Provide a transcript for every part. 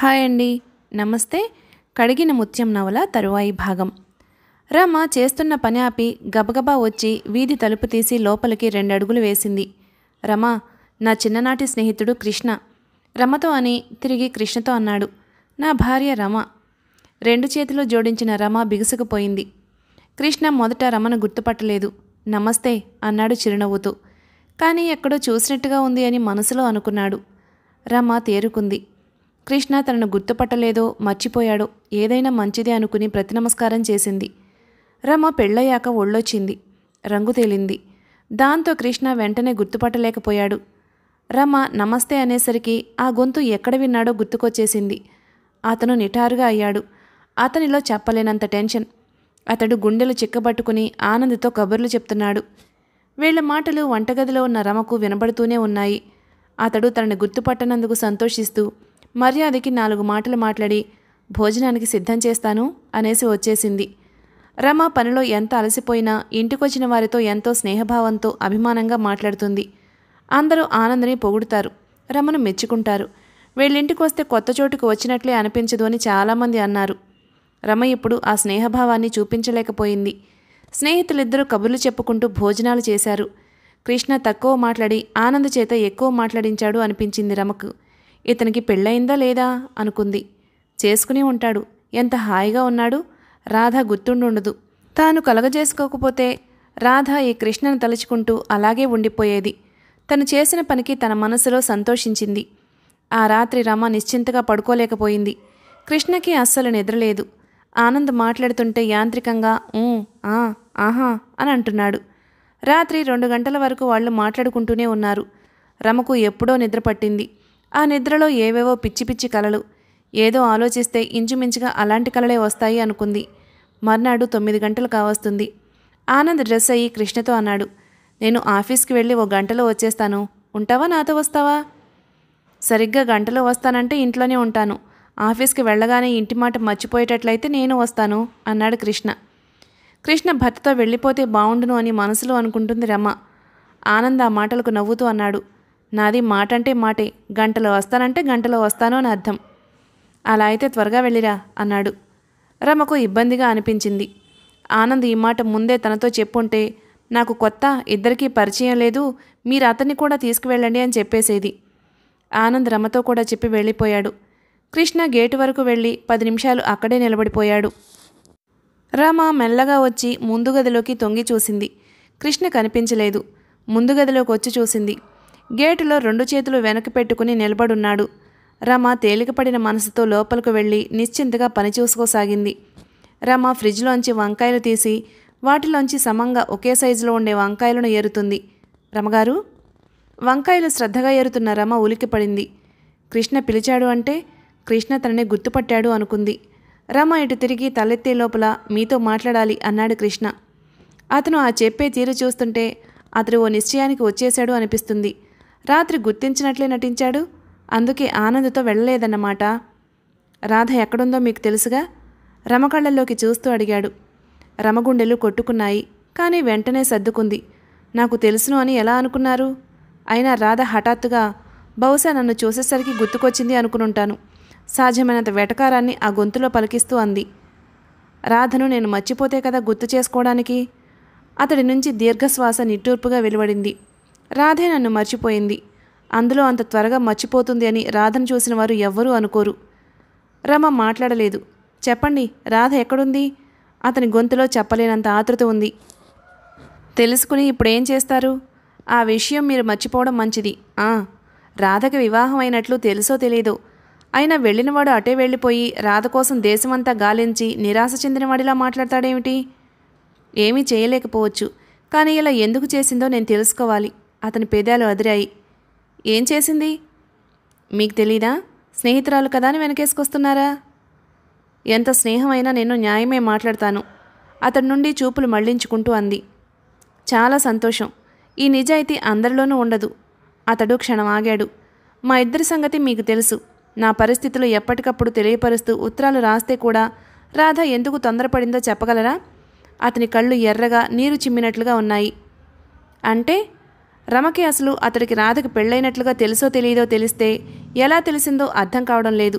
hi అండి నమస్తే కడిగిన ముత్యం నవల తరువాయి భాగం రమ చేస్తున్న పని ఆపి గబగబా వచ్చి వీధి తలుపు తీసి లోపలికి రెండడుగులు వేసింది రమ నా చిన్ననాటి స్నేహితుడు కృష్ణ రమతో అని తిరిగి కృష్ణతో అన్నాడు నా భార్య రమ రెండు చేతులు జోడించిన రమ బిగుసుకుపోయింది కృష్ణ మొదట రమను గుర్తుపట్టలేదు నమస్తే అన్నాడు చిరునవ్వుతూ కానీ ఎక్కడో చూసినట్టుగా ఉంది అని మనసులో అనుకున్నాడు రమ తేరుకుంది కృష్ణ తనను గుర్తుపట్టలేదో మర్చిపోయాడో ఏదైనా మంచిదే అనుకుని ప్రతి నమస్కారం చేసింది రమ పెళ్ళయ్యాక ఒళ్ళొచ్చింది రంగు తేలింది దాంతో కృష్ణ వెంటనే గుర్తుపట్టలేకపోయాడు రమ నమస్తే అనేసరికి ఆ గొంతు ఎక్కడ విన్నాడో గుర్తుకొచ్చేసింది అతను నిటారుగా అయ్యాడు అతనిలో చెప్పలేనంత టెన్షన్ అతడు గుండెలు చిక్కబట్టుకుని ఆనంద్తో కబుర్లు చెప్తున్నాడు వీళ్ల మాటలు వంటగదిలో ఉన్న రమకు వినబడుతూనే ఉన్నాయి అతడు తనని గుర్తుపట్టనందుకు సంతోషిస్తూ మర్యాదకి నాలుగు మాటలు మాట్లాడి భోజనానికి సిద్ధం చేస్తాను అనేసి వచ్చేసింది రమ పనిలో ఎంత అలసిపోయినా ఇంటికొచ్చిన వారితో ఎంతో స్నేహభావంతో అభిమానంగా మాట్లాడుతుంది అందరూ ఆనందని పొగుడుతారు రమను మెచ్చుకుంటారు వీళ్ళింటికి వస్తే కొత్త చోటుకు వచ్చినట్లే అనిపించదు అని చాలామంది అన్నారు రమ ఇప్పుడు ఆ స్నేహభావాన్ని చూపించలేకపోయింది స్నేహితులిద్దరూ కబుర్లు చెప్పుకుంటూ భోజనాలు చేశారు కృష్ణ తక్కువ మాట్లాడి ఆనంద్ చేత ఎక్కువ మాట్లాడించాడు అనిపించింది రమకు ఇతనికి పెళ్ళయిందా లేదా అనుకుంది చేసుకుని ఉంటాడు ఎంత హాయిగా ఉన్నాడు రాధ గుర్తుండుండదు తాను కలగజేసుకోకపోతే రాధ ఈ కృష్ణను తలుచుకుంటూ అలాగే ఉండిపోయేది తను చేసిన పనికి తన మనసులో సంతోషించింది ఆ రాత్రి రమ నిశ్చింతగా పడుకోలేకపోయింది కృష్ణకి అస్సలు నిద్రలేదు ఆనంద్ మాట్లాడుతుంటే యాంత్రికంగా ఊ ఆ ఆహా అని అంటున్నాడు రాత్రి రెండు గంటల వరకు వాళ్ళు మాట్లాడుకుంటూనే ఉన్నారు రమకు ఎప్పుడో నిద్ర పట్టింది ఆ నిద్రలో ఏవేవో పిచ్చి పిచ్చి కలలు ఏదో ఆలోచిస్తే ఇంచుమించుగా అలాంటి కలలే వస్తాయి అనుకుంది మర్నాడు తొమ్మిది గంటలు కావస్తుంది ఆనంద్ డ్రెస్ అయ్యి కృష్ణతో అన్నాడు నేను ఆఫీస్కి వెళ్ళి ఓ గంటలో వచ్చేస్తాను ఉంటావా నాతో వస్తావా సరిగ్గా గంటలో వస్తానంటే ఇంట్లోనే ఉంటాను ఆఫీస్కి వెళ్ళగానే ఇంటి మాట మర్చిపోయేటట్లయితే నేను వస్తాను అన్నాడు కృష్ణ కృష్ణ భర్తతో వెళ్ళిపోతే బావుండును అని మనసులో అనుకుంటుంది రమ్మ ఆనంద్ ఆ మాటలకు నవ్వుతూ అన్నాడు నాది మాట అంటే మాటే గంటలో వస్తానంటే గంటలో వస్తాను అని అర్థం అలా అయితే త్వరగా వెళ్ళిరా అన్నాడు రమకు ఇబ్బందిగా అనిపించింది ఆనంద్ ఈ మాట ముందే తనతో చెప్పుంటే నాకు కొత్త ఇద్దరికీ పరిచయం లేదు మీరు అతన్ని కూడా తీసుకువెళ్ళండి అని చెప్పేసేది ఆనంద్ రమతో కూడా చెప్పి వెళ్ళిపోయాడు కృష్ణ గేటు వరకు వెళ్ళి పది నిమిషాలు అక్కడే నిలబడిపోయాడు రమ మెల్లగా వచ్చి ముందు గదిలోకి తొంగి చూసింది కృష్ణ కనిపించలేదు ముందు గదిలోకి వచ్చి చూసింది గేటులో రెండు చేతులు వెనక పెట్టుకుని నిలబడున్నాడు రమ తేలికపడిన మనసుతో లోపలికి వెళ్ళి నిశ్చింతగా పనిచూసుకోసాగింది రమ ఫ్రిడ్జ్లోంచి వంకాయలు తీసి వాటిలోంచి సమంగా ఒకే సైజులో ఉండే వంకాయలను ఏరుతుంది రమగారు వంకాయలు శ్రద్ధగా ఏరుతున్న రమ ఉలికిపడింది కృష్ణ పిలిచాడు అంటే కృష్ణ తనని గుర్తుపట్టాడు అనుకుంది రమ ఇటు తిరిగి తలెత్తే లోపల మీతో మాట్లాడాలి అన్నాడు కృష్ణ అతను ఆ చెప్పే తీరు చూస్తుంటే అతడు ఓ నిశ్చయానికి వచ్చేశాడు అనిపిస్తుంది రాత్రి గుర్తించినట్లే నటించాడు అందుకే ఆనందతో వెళ్ళలేదన్నమాట రాధ ఎక్కడుందో మీకు తెలుసుగా రమకళ్ళల్లోకి చూస్తూ అడిగాడు రమగుండెలు కొట్టుకున్నాయి కానీ వెంటనే సర్దుకుంది నాకు తెలుసును అని ఎలా అనుకున్నారు అయినా రాధ హఠాత్తుగా బహుశా నన్ను చూసేసరికి గుర్తుకొచ్చింది అనుకునుంటాను సాధ్యమైనంత వెటకారాన్ని ఆ గొంతులో పలికిస్తూ అంది రాధను నేను మర్చిపోతే కదా గుర్తు చేసుకోవడానికి అతడి నుంచి దీర్ఘశ్వాస నిట్టూర్పుగా వెలువడింది రాధే నన్ను మర్చిపోయింది అందులో అంత త్వరగా మర్చిపోతుంది అని రాధను చూసిన వారు ఎవ్వరూ అనుకోరు రమ మాట్లాడలేదు చెప్పండి రాధ ఎక్కడుంది అతని గొంతులో చెప్పలేనంత ఆతృత ఉంది తెలుసుకుని ఇప్పుడేం చేస్తారు ఆ విషయం మీరు మర్చిపోవడం మంచిది రాధకి వివాహం అయినట్లు తెలుసో తెలియదో అయినా వెళ్ళినవాడు అటే వెళ్ళిపోయి రాధ కోసం దేశమంతా గాలించి నిరాశ చెందినవాడిలా మాట్లాడతాడేమిటి ఏమీ చేయలేకపోవచ్చు కానీ ఇలా ఎందుకు చేసిందో నేను తెలుసుకోవాలి అతని పేదాలు అదిరాయి ఏం చేసింది మీకు తెలీదా స్నేహితురాలు కదా అని వెనకేసుకొస్తున్నారా ఎంత స్నేహమైనా నేను న్యాయమే మాట్లాడతాను అతడి నుండి చూపులు మళ్లించుకుంటూ అంది చాలా సంతోషం ఈ నిజాయితీ అందరిలోనూ ఉండదు అతడు క్షణం ఆగాడు మా ఇద్దరి సంగతి మీకు తెలుసు నా పరిస్థితులు ఎప్పటికప్పుడు తెలియపరుస్తూ ఉత్తరాలు రాస్తే కూడా రాధ ఎందుకు తొందరపడిందో చెప్పగలరా అతని కళ్ళు ఎర్రగా నీరు చిమ్మినట్లుగా ఉన్నాయి అంటే రమకి అసలు అతడికి రాధకు పెళ్ళైనట్లుగా తెలుసో తెలియదో తెలిస్తే ఎలా తెలిసిందో అర్థం కావడం లేదు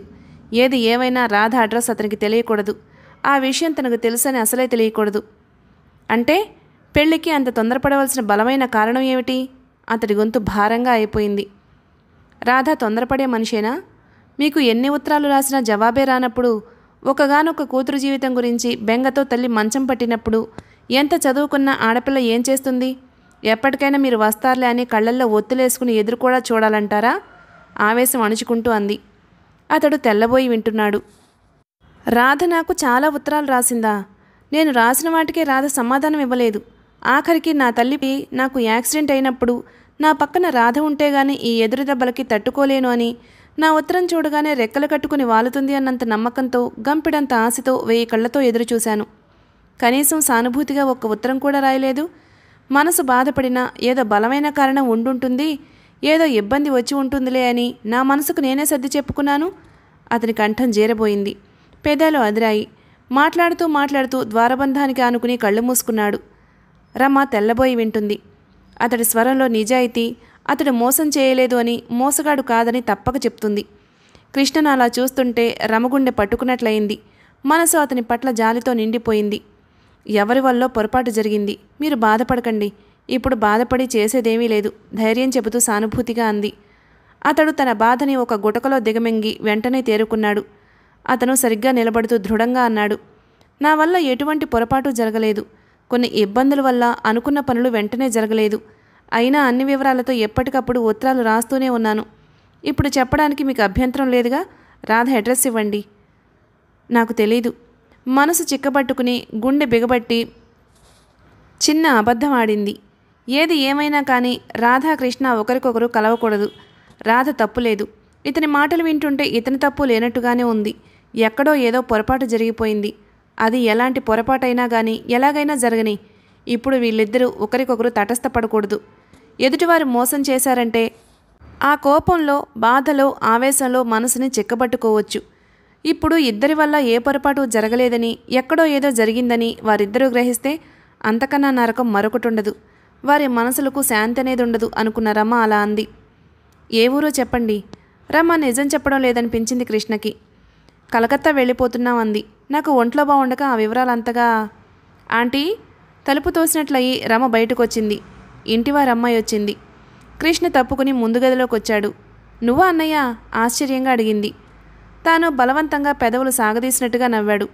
ఏది ఏమైనా రాధ అడ్రస్ అతనికి తెలియకూడదు ఆ విషయం తనకు తెలుసని అసలే తెలియకూడదు అంటే పెళ్లికి అంత తొందరపడవలసిన బలమైన కారణం ఏమిటి అతడి గొంతు భారంగా అయిపోయింది రాధ తొందరపడే మనిషేనా మీకు ఎన్ని ఉత్తరాలు రాసినా జవాబే రానప్పుడు ఒకగానొక కూతురు జీవితం గురించి బెంగతో తల్లి మంచం పట్టినప్పుడు ఎంత చదువుకున్న ఆడపిల్ల ఏం చేస్తుంది ఎప్పటికైనా మీరు వస్తారులే అని కళ్ళల్లో ఒత్తులేసుకుని ఎదురు కూడా చూడాలంటారా ఆవేశం అణుచుకుంటూ అంది అతడు తెల్లబోయి వింటున్నాడు రాధ నాకు చాలా ఉత్తరాలు రాసిందా నేను రాసిన వాటికే రాధ సమాధానం ఇవ్వలేదు ఆఖరికి నా తల్లికి నాకు యాక్సిడెంట్ అయినప్పుడు నా పక్కన రాధ ఉంటే గాని ఈ ఎదురు దెబ్బలకి తట్టుకోలేను అని నా ఉత్తరం చూడగానే రెక్కలు కట్టుకుని వాలుతుంది అన్నంత నమ్మకంతో గంపిడంత ఆశతో వెయ్యి కళ్ళతో ఎదురుచూశాను కనీసం సానుభూతిగా ఒక్క ఉత్తరం కూడా రాయలేదు మనసు బాధపడినా ఏదో బలమైన కారణం ఉండుంటుంది ఏదో ఇబ్బంది వచ్చి ఉంటుందిలే అని నా మనసుకు నేనే సర్ది చెప్పుకున్నాను అతని కంఠం జీరబోయింది పెదాలు అదిరాయి మాట్లాడుతూ మాట్లాడుతూ ద్వారబంధానికి ఆనుకుని కళ్ళు మూసుకున్నాడు రమ తెల్లబోయి వింటుంది అతడి స్వరంలో నిజాయితీ అతడు మోసం చేయలేదు అని మోసగాడు కాదని తప్పక చెప్తుంది కృష్ణను అలా చూస్తుంటే రమగుండె పట్టుకున్నట్లయింది మనసు అతని పట్ల జాలితో నిండిపోయింది ఎవరి వల్ల పొరపాటు జరిగింది మీరు బాధపడకండి ఇప్పుడు బాధపడి చేసేదేమీ లేదు ధైర్యం చెబుతూ సానుభూతిగా అంది అతడు తన బాధని ఒక గుటకలో దిగమింగి వెంటనే తేరుకున్నాడు అతను సరిగ్గా నిలబడుతూ దృఢంగా అన్నాడు నా వల్ల ఎటువంటి పొరపాటు జరగలేదు కొన్ని ఇబ్బందుల వల్ల అనుకున్న పనులు వెంటనే జరగలేదు అయినా అన్ని వివరాలతో ఎప్పటికప్పుడు ఉత్తరాలు రాస్తూనే ఉన్నాను ఇప్పుడు చెప్పడానికి మీకు అభ్యంతరం లేదుగా రాధ అడ్రస్ ఇవ్వండి నాకు తెలీదు మనసు చిక్కబట్టుకుని గుండె బిగబట్టి చిన్న అబద్ధం ఆడింది ఏది ఏమైనా కానీ రాధాకృష్ణ ఒకరికొకరు కలవకూడదు రాధ తప్పులేదు ఇతని మాటలు వింటుంటే ఇతని తప్పు లేనట్టుగానే ఉంది ఎక్కడో ఏదో పొరపాటు జరిగిపోయింది అది ఎలాంటి పొరపాటైనా కానీ ఎలాగైనా జరగని ఇప్పుడు వీళ్ళిద్దరూ ఒకరికొకరు తటస్థపడకూడదు ఎదుటివారు మోసం చేశారంటే ఆ కోపంలో బాధలో ఆవేశంలో మనసుని చిక్కబట్టుకోవచ్చు ఇప్పుడు ఇద్దరి వల్ల ఏ పొరపాటు జరగలేదని ఎక్కడో ఏదో జరిగిందని వారిద్దరూ గ్రహిస్తే అంతకన్నా నరకం మరొకటుండదు వారి మనసులకు శాంతి అనేది ఉండదు అనుకున్న రమ అలా అంది ఏ ఊరో చెప్పండి రమ నిజం చెప్పడం లేదనిపించింది కృష్ణకి కలకత్తా వెళ్ళిపోతున్నాం అంది నాకు ఒంట్లో బాగుండక ఆ వివరాలు అంతగా ఆంటీ తలుపు తోసినట్లయి రమ బయటకొచ్చింది ఇంటివారి అమ్మాయి వచ్చింది కృష్ణ తప్పుకుని ముందు గదిలోకి వచ్చాడు నువ్వా అన్నయ్య ఆశ్చర్యంగా అడిగింది తాను బలవంతంగా పెదవులు సాగదీసినట్టుగా నవ్వాడు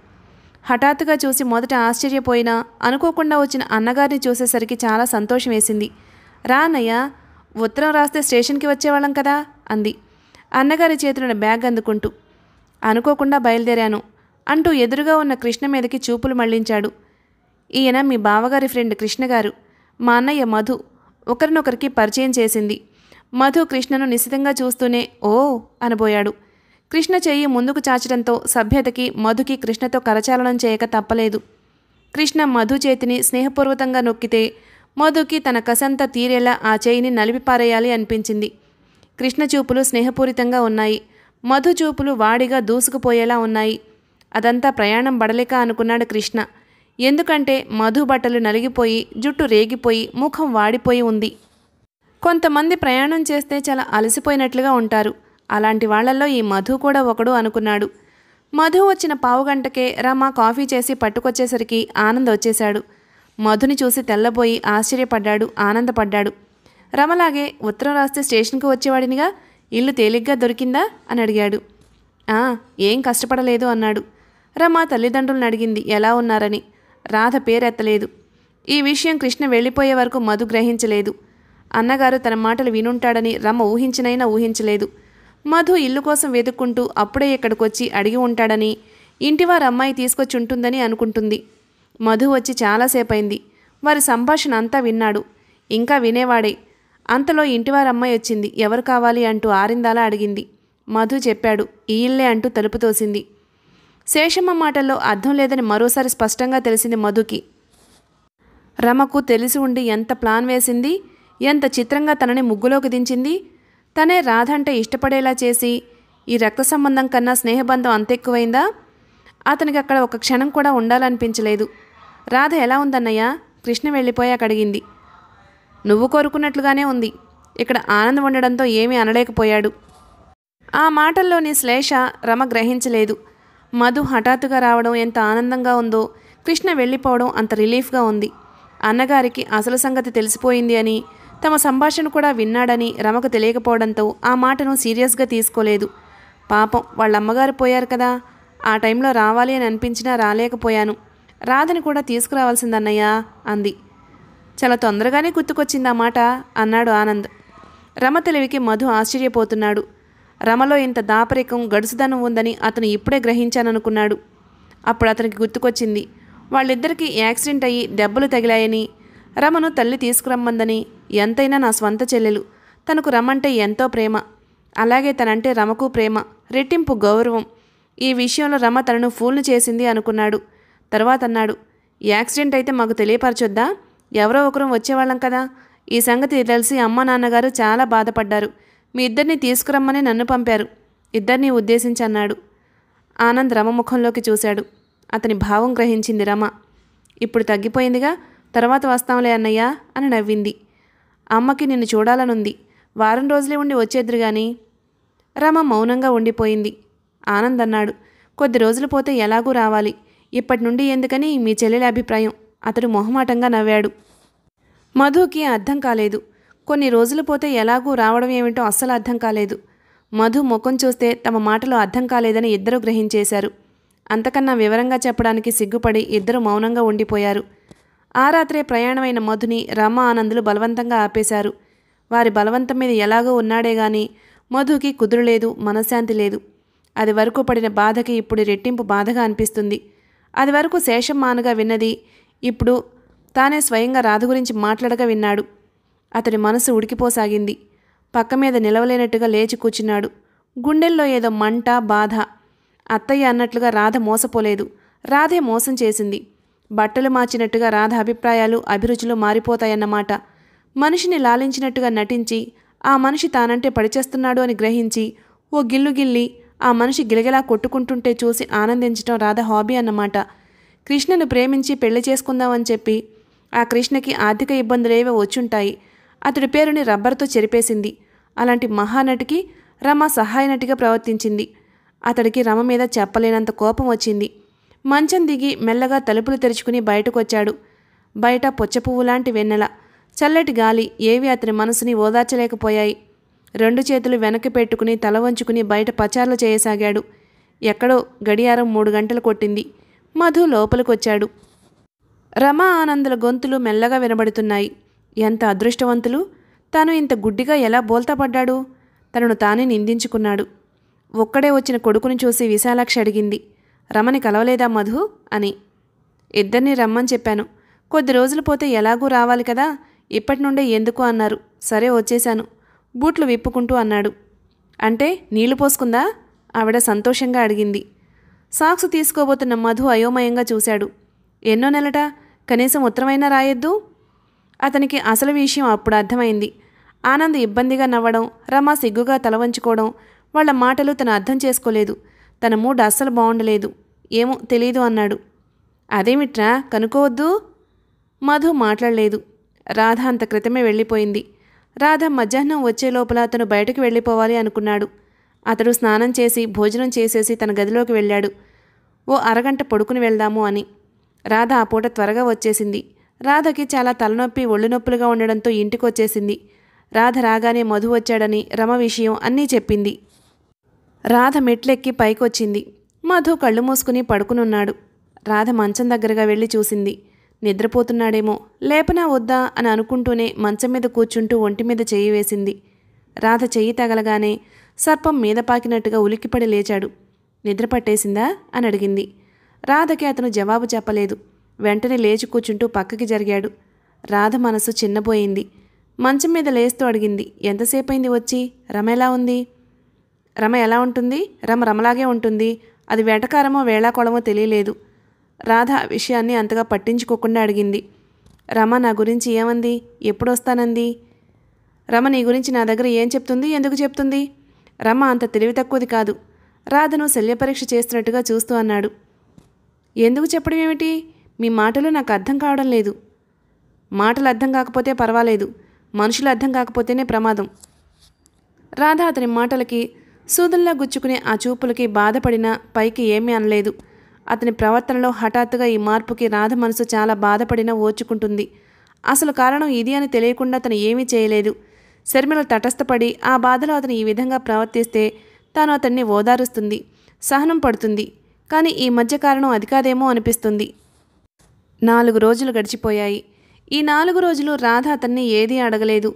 హఠాత్తుగా చూసి మొదట ఆశ్చర్యపోయినా అనుకోకుండా వచ్చిన అన్నగారిని చూసేసరికి చాలా సంతోషం వేసింది రా అన్నయ్య ఉత్తరం రాస్తే స్టేషన్కి వచ్చేవాళ్ళం కదా అంది అన్నగారి చేతులను బ్యాగ్ అందుకుంటూ అనుకోకుండా బయలుదేరాను అంటూ ఎదురుగా ఉన్న కృష్ణ మీదకి చూపులు మళ్లించాడు ఈయన మీ బావగారి ఫ్రెండ్ కృష్ణగారు మా అన్నయ్య మధు ఒకరినొకరికి పరిచయం చేసింది మధు కృష్ణను నిశితంగా చూస్తూనే ఓ అనబోయాడు కృష్ణ చేయి ముందుకు చాచడంతో సభ్యతకి మధుకి కృష్ణతో కరచాలనం చేయక తప్పలేదు కృష్ణ మధు చేతిని స్నేహపూర్వకంగా నొక్కితే మధుకి తన కసంత తీరేలా ఆ చేయిని నలిపిపారేయాలి అనిపించింది కృష్ణ చూపులు స్నేహపూరితంగా ఉన్నాయి మధు చూపులు వాడిగా దూసుకుపోయేలా ఉన్నాయి అదంతా ప్రయాణం బడలేక అనుకున్నాడు కృష్ణ ఎందుకంటే మధు బట్టలు నలిగిపోయి జుట్టు రేగిపోయి ముఖం వాడిపోయి ఉంది కొంతమంది ప్రయాణం చేస్తే చాలా అలసిపోయినట్లుగా ఉంటారు అలాంటి వాళ్లల్లో ఈ మధు కూడా ఒకడు అనుకున్నాడు మధు వచ్చిన పావుగంటకే రమ కాఫీ చేసి పట్టుకొచ్చేసరికి ఆనంద్ వచ్చేశాడు మధుని చూసి తెల్లబోయి ఆశ్చర్యపడ్డాడు ఆనందపడ్డాడు రమలాగే ఉత్తరం రాస్తే స్టేషన్కు వచ్చేవాడినిగా ఇల్లు తేలిగ్గా దొరికిందా అని అడిగాడు ఆ ఏం కష్టపడలేదు అన్నాడు రమ తల్లిదండ్రులను అడిగింది ఎలా ఉన్నారని రాధ పేరెత్తలేదు ఈ విషయం కృష్ణ వెళ్ళిపోయే వరకు మధు గ్రహించలేదు అన్నగారు తన మాటలు వినుంటాడని రమ ఊహించినైనా ఊహించలేదు మధు ఇల్లు కోసం వెతుక్కుంటూ అప్పుడే ఇక్కడికొచ్చి అడిగి ఉంటాడని ఇంటివారు అమ్మాయి తీసుకొచ్చి ఉంటుందని అనుకుంటుంది మధు వచ్చి చాలాసేపైంది వారి సంభాషణ అంతా విన్నాడు ఇంకా వినేవాడే అంతలో అమ్మాయి వచ్చింది ఎవరు కావాలి అంటూ ఆరిందాలా అడిగింది మధు చెప్పాడు ఈ ఇల్లే అంటూ తలుపు తోసింది శేషమ్మ మాటల్లో అర్థం లేదని మరోసారి స్పష్టంగా తెలిసింది మధుకి రమకు తెలిసి ఉండి ఎంత ప్లాన్ వేసింది ఎంత చిత్రంగా తనని ముగ్గులోకి దించింది తనే రాధంటే ఇష్టపడేలా చేసి ఈ రక్త సంబంధం కన్నా స్నేహబంధం అంతెక్కువైందా అతనికి అక్కడ ఒక క్షణం కూడా ఉండాలనిపించలేదు రాధ ఎలా ఉందన్నయ్య కృష్ణ వెళ్ళిపోయాక అడిగింది నువ్వు కోరుకున్నట్లుగానే ఉంది ఇక్కడ ఆనందం ఉండడంతో ఏమీ అనలేకపోయాడు ఆ మాటల్లోని శ్లేష రమ గ్రహించలేదు మధు హఠాత్తుగా రావడం ఎంత ఆనందంగా ఉందో కృష్ణ వెళ్ళిపోవడం అంత రిలీఫ్గా ఉంది అన్నగారికి అసలు సంగతి తెలిసిపోయింది అని తమ సంభాషణ కూడా విన్నాడని రమకు తెలియకపోవడంతో ఆ మాటను సీరియస్గా తీసుకోలేదు పాపం వాళ్ళ అమ్మగారు పోయారు కదా ఆ టైంలో రావాలి అని అనిపించినా రాలేకపోయాను రాధని కూడా తీసుకురావాల్సిందన్నయ్యా అంది చాలా తొందరగానే గుర్తుకొచ్చింది ఆ మాట అన్నాడు ఆనంద్ రమ తెలివికి మధు ఆశ్చర్యపోతున్నాడు రమలో ఇంత దాపరికం గడుసుదనం ఉందని అతను ఇప్పుడే గ్రహించాననుకున్నాడు అప్పుడు అతనికి గుర్తుకొచ్చింది వాళ్ళిద్దరికీ యాక్సిడెంట్ అయ్యి దెబ్బలు తగిలాయని రమను తల్లి తీసుకురమ్మందని ఎంతైనా నా స్వంత చెల్లెలు తనకు రమంటే ఎంతో ప్రేమ అలాగే తనంటే రమకు ప్రేమ రెట్టింపు గౌరవం ఈ విషయంలో రమ తనను ఫూల్ను చేసింది అనుకున్నాడు తర్వాత అన్నాడు యాక్సిడెంట్ అయితే మాకు తెలియపరచొద్దా ఎవరో ఒకరం వచ్చేవాళ్ళం కదా ఈ సంగతి తెలిసి అమ్మ నాన్నగారు చాలా బాధపడ్డారు మీ ఇద్దరిని తీసుకురమ్మని నన్ను పంపారు ఇద్దరిని ఉద్దేశించి అన్నాడు ఆనంద్ రమ ముఖంలోకి చూశాడు అతని భావం గ్రహించింది రమ ఇప్పుడు తగ్గిపోయిందిగా తర్వాత వస్తాంలే అన్నయ్య అని నవ్వింది అమ్మకి నిన్ను చూడాలనుంది వారం రోజులే ఉండి వచ్చేద్దరు గాని రమ మౌనంగా ఉండిపోయింది ఆనంద్ అన్నాడు కొద్ది రోజులు పోతే ఎలాగూ రావాలి ఇప్పటి నుండి ఎందుకని మీ చెల్లెల అభిప్రాయం అతడు మొహమాటంగా నవ్వాడు మధుకి అర్థం కాలేదు కొన్ని రోజులు పోతే ఎలాగూ రావడం ఏమిటో అస్సలు అర్థం కాలేదు మధు ముఖం చూస్తే తమ మాటలో అర్థం కాలేదని ఇద్దరు గ్రహించేశారు అంతకన్నా వివరంగా చెప్పడానికి సిగ్గుపడి ఇద్దరు మౌనంగా ఉండిపోయారు ఆ రాత్రే ప్రయాణమైన మధుని రమ ఆనందులు బలవంతంగా ఆపేశారు వారి బలవంతం మీద ఎలాగో ఉన్నాడే గాని మధుకి కుదురలేదు మనశ్శాంతి లేదు అది వరకు పడిన బాధకి ఇప్పుడు రెట్టింపు బాధగా అనిపిస్తుంది అది వరకు శేషం మానగా విన్నది ఇప్పుడు తానే స్వయంగా రాధ గురించి మాట్లాడగా విన్నాడు అతడి మనసు ఉడికిపోసాగింది పక్క మీద నిలవలేనట్టుగా లేచి కూర్చున్నాడు గుండెల్లో ఏదో మంట బాధ అత్తయ్య అన్నట్లుగా రాధ మోసపోలేదు రాధే మోసం చేసింది బట్టలు మార్చినట్టుగా రాధ అభిప్రాయాలు అభిరుచులు మారిపోతాయన్నమాట మనిషిని లాలించినట్టుగా నటించి ఆ మనిషి తానంటే పడిచేస్తున్నాడు అని గ్రహించి ఓ గిల్లు గిల్లి ఆ మనిషి గిలగిలా కొట్టుకుంటుంటే చూసి ఆనందించడం రాధ హాబీ అన్నమాట కృష్ణను ప్రేమించి పెళ్లి చేసుకుందామని చెప్పి ఆ కృష్ణకి ఆర్థిక ఇబ్బందులేవో వచ్చుంటాయి అతడి పేరుని రబ్బర్తో చెరిపేసింది అలాంటి మహానటికి రమ సహాయ నటిగా ప్రవర్తించింది అతడికి రమ మీద చెప్పలేనంత కోపం వచ్చింది మంచం దిగి మెల్లగా తలుపులు తెరుచుకుని బయటకొచ్చాడు బయట పువ్వు లాంటి వెన్నెల చల్లటి గాలి ఏవి అతని మనసుని ఓదార్చలేకపోయాయి రెండు చేతులు వెనక్కి పెట్టుకుని తల వంచుకుని బయట పచారలు చేయసాగాడు ఎక్కడో గడియారం మూడు గంటలు కొట్టింది మధు లోపలికొచ్చాడు రమా ఆనందుల గొంతులు మెల్లగా వినబడుతున్నాయి ఎంత అదృష్టవంతులు తను ఇంత గుడ్డిగా ఎలా బోల్తాపడ్డాడు తనను తానే నిందించుకున్నాడు ఒక్కడే వచ్చిన కొడుకుని చూసి విశాలాక్షి అడిగింది రమని కలవలేదా మధు అని ఇద్దరిని రమ్మని చెప్పాను కొద్ది రోజులు పోతే ఎలాగూ రావాలి కదా ఇప్పటి నుండే ఎందుకు అన్నారు సరే వచ్చేశాను బూట్లు విప్పుకుంటూ అన్నాడు అంటే నీళ్లు పోసుకుందా ఆవిడ సంతోషంగా అడిగింది సాక్స్ తీసుకోబోతున్న మధు అయోమయంగా చూశాడు ఎన్నో నెలట కనీసం ఉత్తరమైనా రాయొద్దు అతనికి అసలు విషయం అప్పుడు అర్థమైంది ఆనంద్ ఇబ్బందిగా నవ్వడం రమ సిగ్గుగా తలవంచుకోవడం వాళ్ల మాటలు తను అర్థం చేసుకోలేదు తన మూడ్ అస్సలు బాగుండలేదు ఏమో తెలీదు అన్నాడు అదేమిట్రా కనుకోవద్దు మధు మాట్లాడలేదు రాధ అంత క్రితమే వెళ్ళిపోయింది రాధ మధ్యాహ్నం వచ్చే లోపల అతను బయటకు వెళ్ళిపోవాలి అనుకున్నాడు అతడు స్నానం చేసి భోజనం చేసేసి తన గదిలోకి వెళ్ళాడు ఓ అరగంట పడుకుని వెళ్దాము అని రాధ ఆ పూట త్వరగా వచ్చేసింది రాధకి చాలా తలనొప్పి ఒళ్ళు నొప్పులుగా ఉండడంతో ఇంటికి వచ్చేసింది రాధ రాగానే మధు వచ్చాడని రమ విషయం అన్నీ చెప్పింది రాధ మెట్లెక్కి పైకొచ్చింది మధు కళ్ళు మూసుకుని పడుకునున్నాడు రాధ మంచం దగ్గరగా వెళ్ళి చూసింది నిద్రపోతున్నాడేమో లేపనా వద్దా అని అనుకుంటూనే మంచం మీద కూర్చుంటూ ఒంటి మీద చేయి వేసింది రాధ చెయ్యి తగలగానే సర్పం మీద పాకినట్టుగా ఉలిక్కిపడి లేచాడు నిద్ర పట్టేసిందా అని అడిగింది రాధకి అతను జవాబు చెప్పలేదు వెంటనే లేచి కూర్చుంటూ పక్కకి జరిగాడు రాధ మనసు చిన్నపోయింది మంచం మీద లేస్తూ అడిగింది ఎంతసేపైంది వచ్చి రమేలా ఉంది రమ ఎలా ఉంటుంది రమ రమలాగే ఉంటుంది అది వేటకారమో వేళాకోళమో తెలియలేదు రాధ విషయాన్ని అంతగా పట్టించుకోకుండా అడిగింది రమ నా గురించి ఏమంది ఎప్పుడొస్తానంది రమ నీ గురించి నా దగ్గర ఏం చెప్తుంది ఎందుకు చెప్తుంది రమ అంత తెలివి తక్కువది కాదు రాధను శల్యపరీక్ష చేస్తున్నట్టుగా చూస్తూ అన్నాడు ఎందుకు చెప్పడం ఏమిటి మీ మాటలు నాకు అర్థం కావడం లేదు మాటలు అర్థం కాకపోతే పర్వాలేదు మనుషులు అర్థం కాకపోతేనే ప్రమాదం రాధ అతని మాటలకి సూదుల్లా గుచ్చుకునే ఆ చూపులకి బాధపడినా పైకి ఏమీ అనలేదు అతని ప్రవర్తనలో హఠాత్తుగా ఈ మార్పుకి రాధ మనసు చాలా బాధపడినా ఓర్చుకుంటుంది అసలు కారణం ఇది అని తెలియకుండా అతను ఏమీ చేయలేదు శర్మిల తటస్థపడి ఆ బాధలో అతను ఈ విధంగా ప్రవర్తిస్తే తాను అతన్ని ఓదారుస్తుంది సహనం పడుతుంది కానీ ఈ మధ్య కారణం అది కాదేమో అనిపిస్తుంది నాలుగు రోజులు గడిచిపోయాయి ఈ నాలుగు రోజులు రాధ అతన్ని ఏదీ అడగలేదు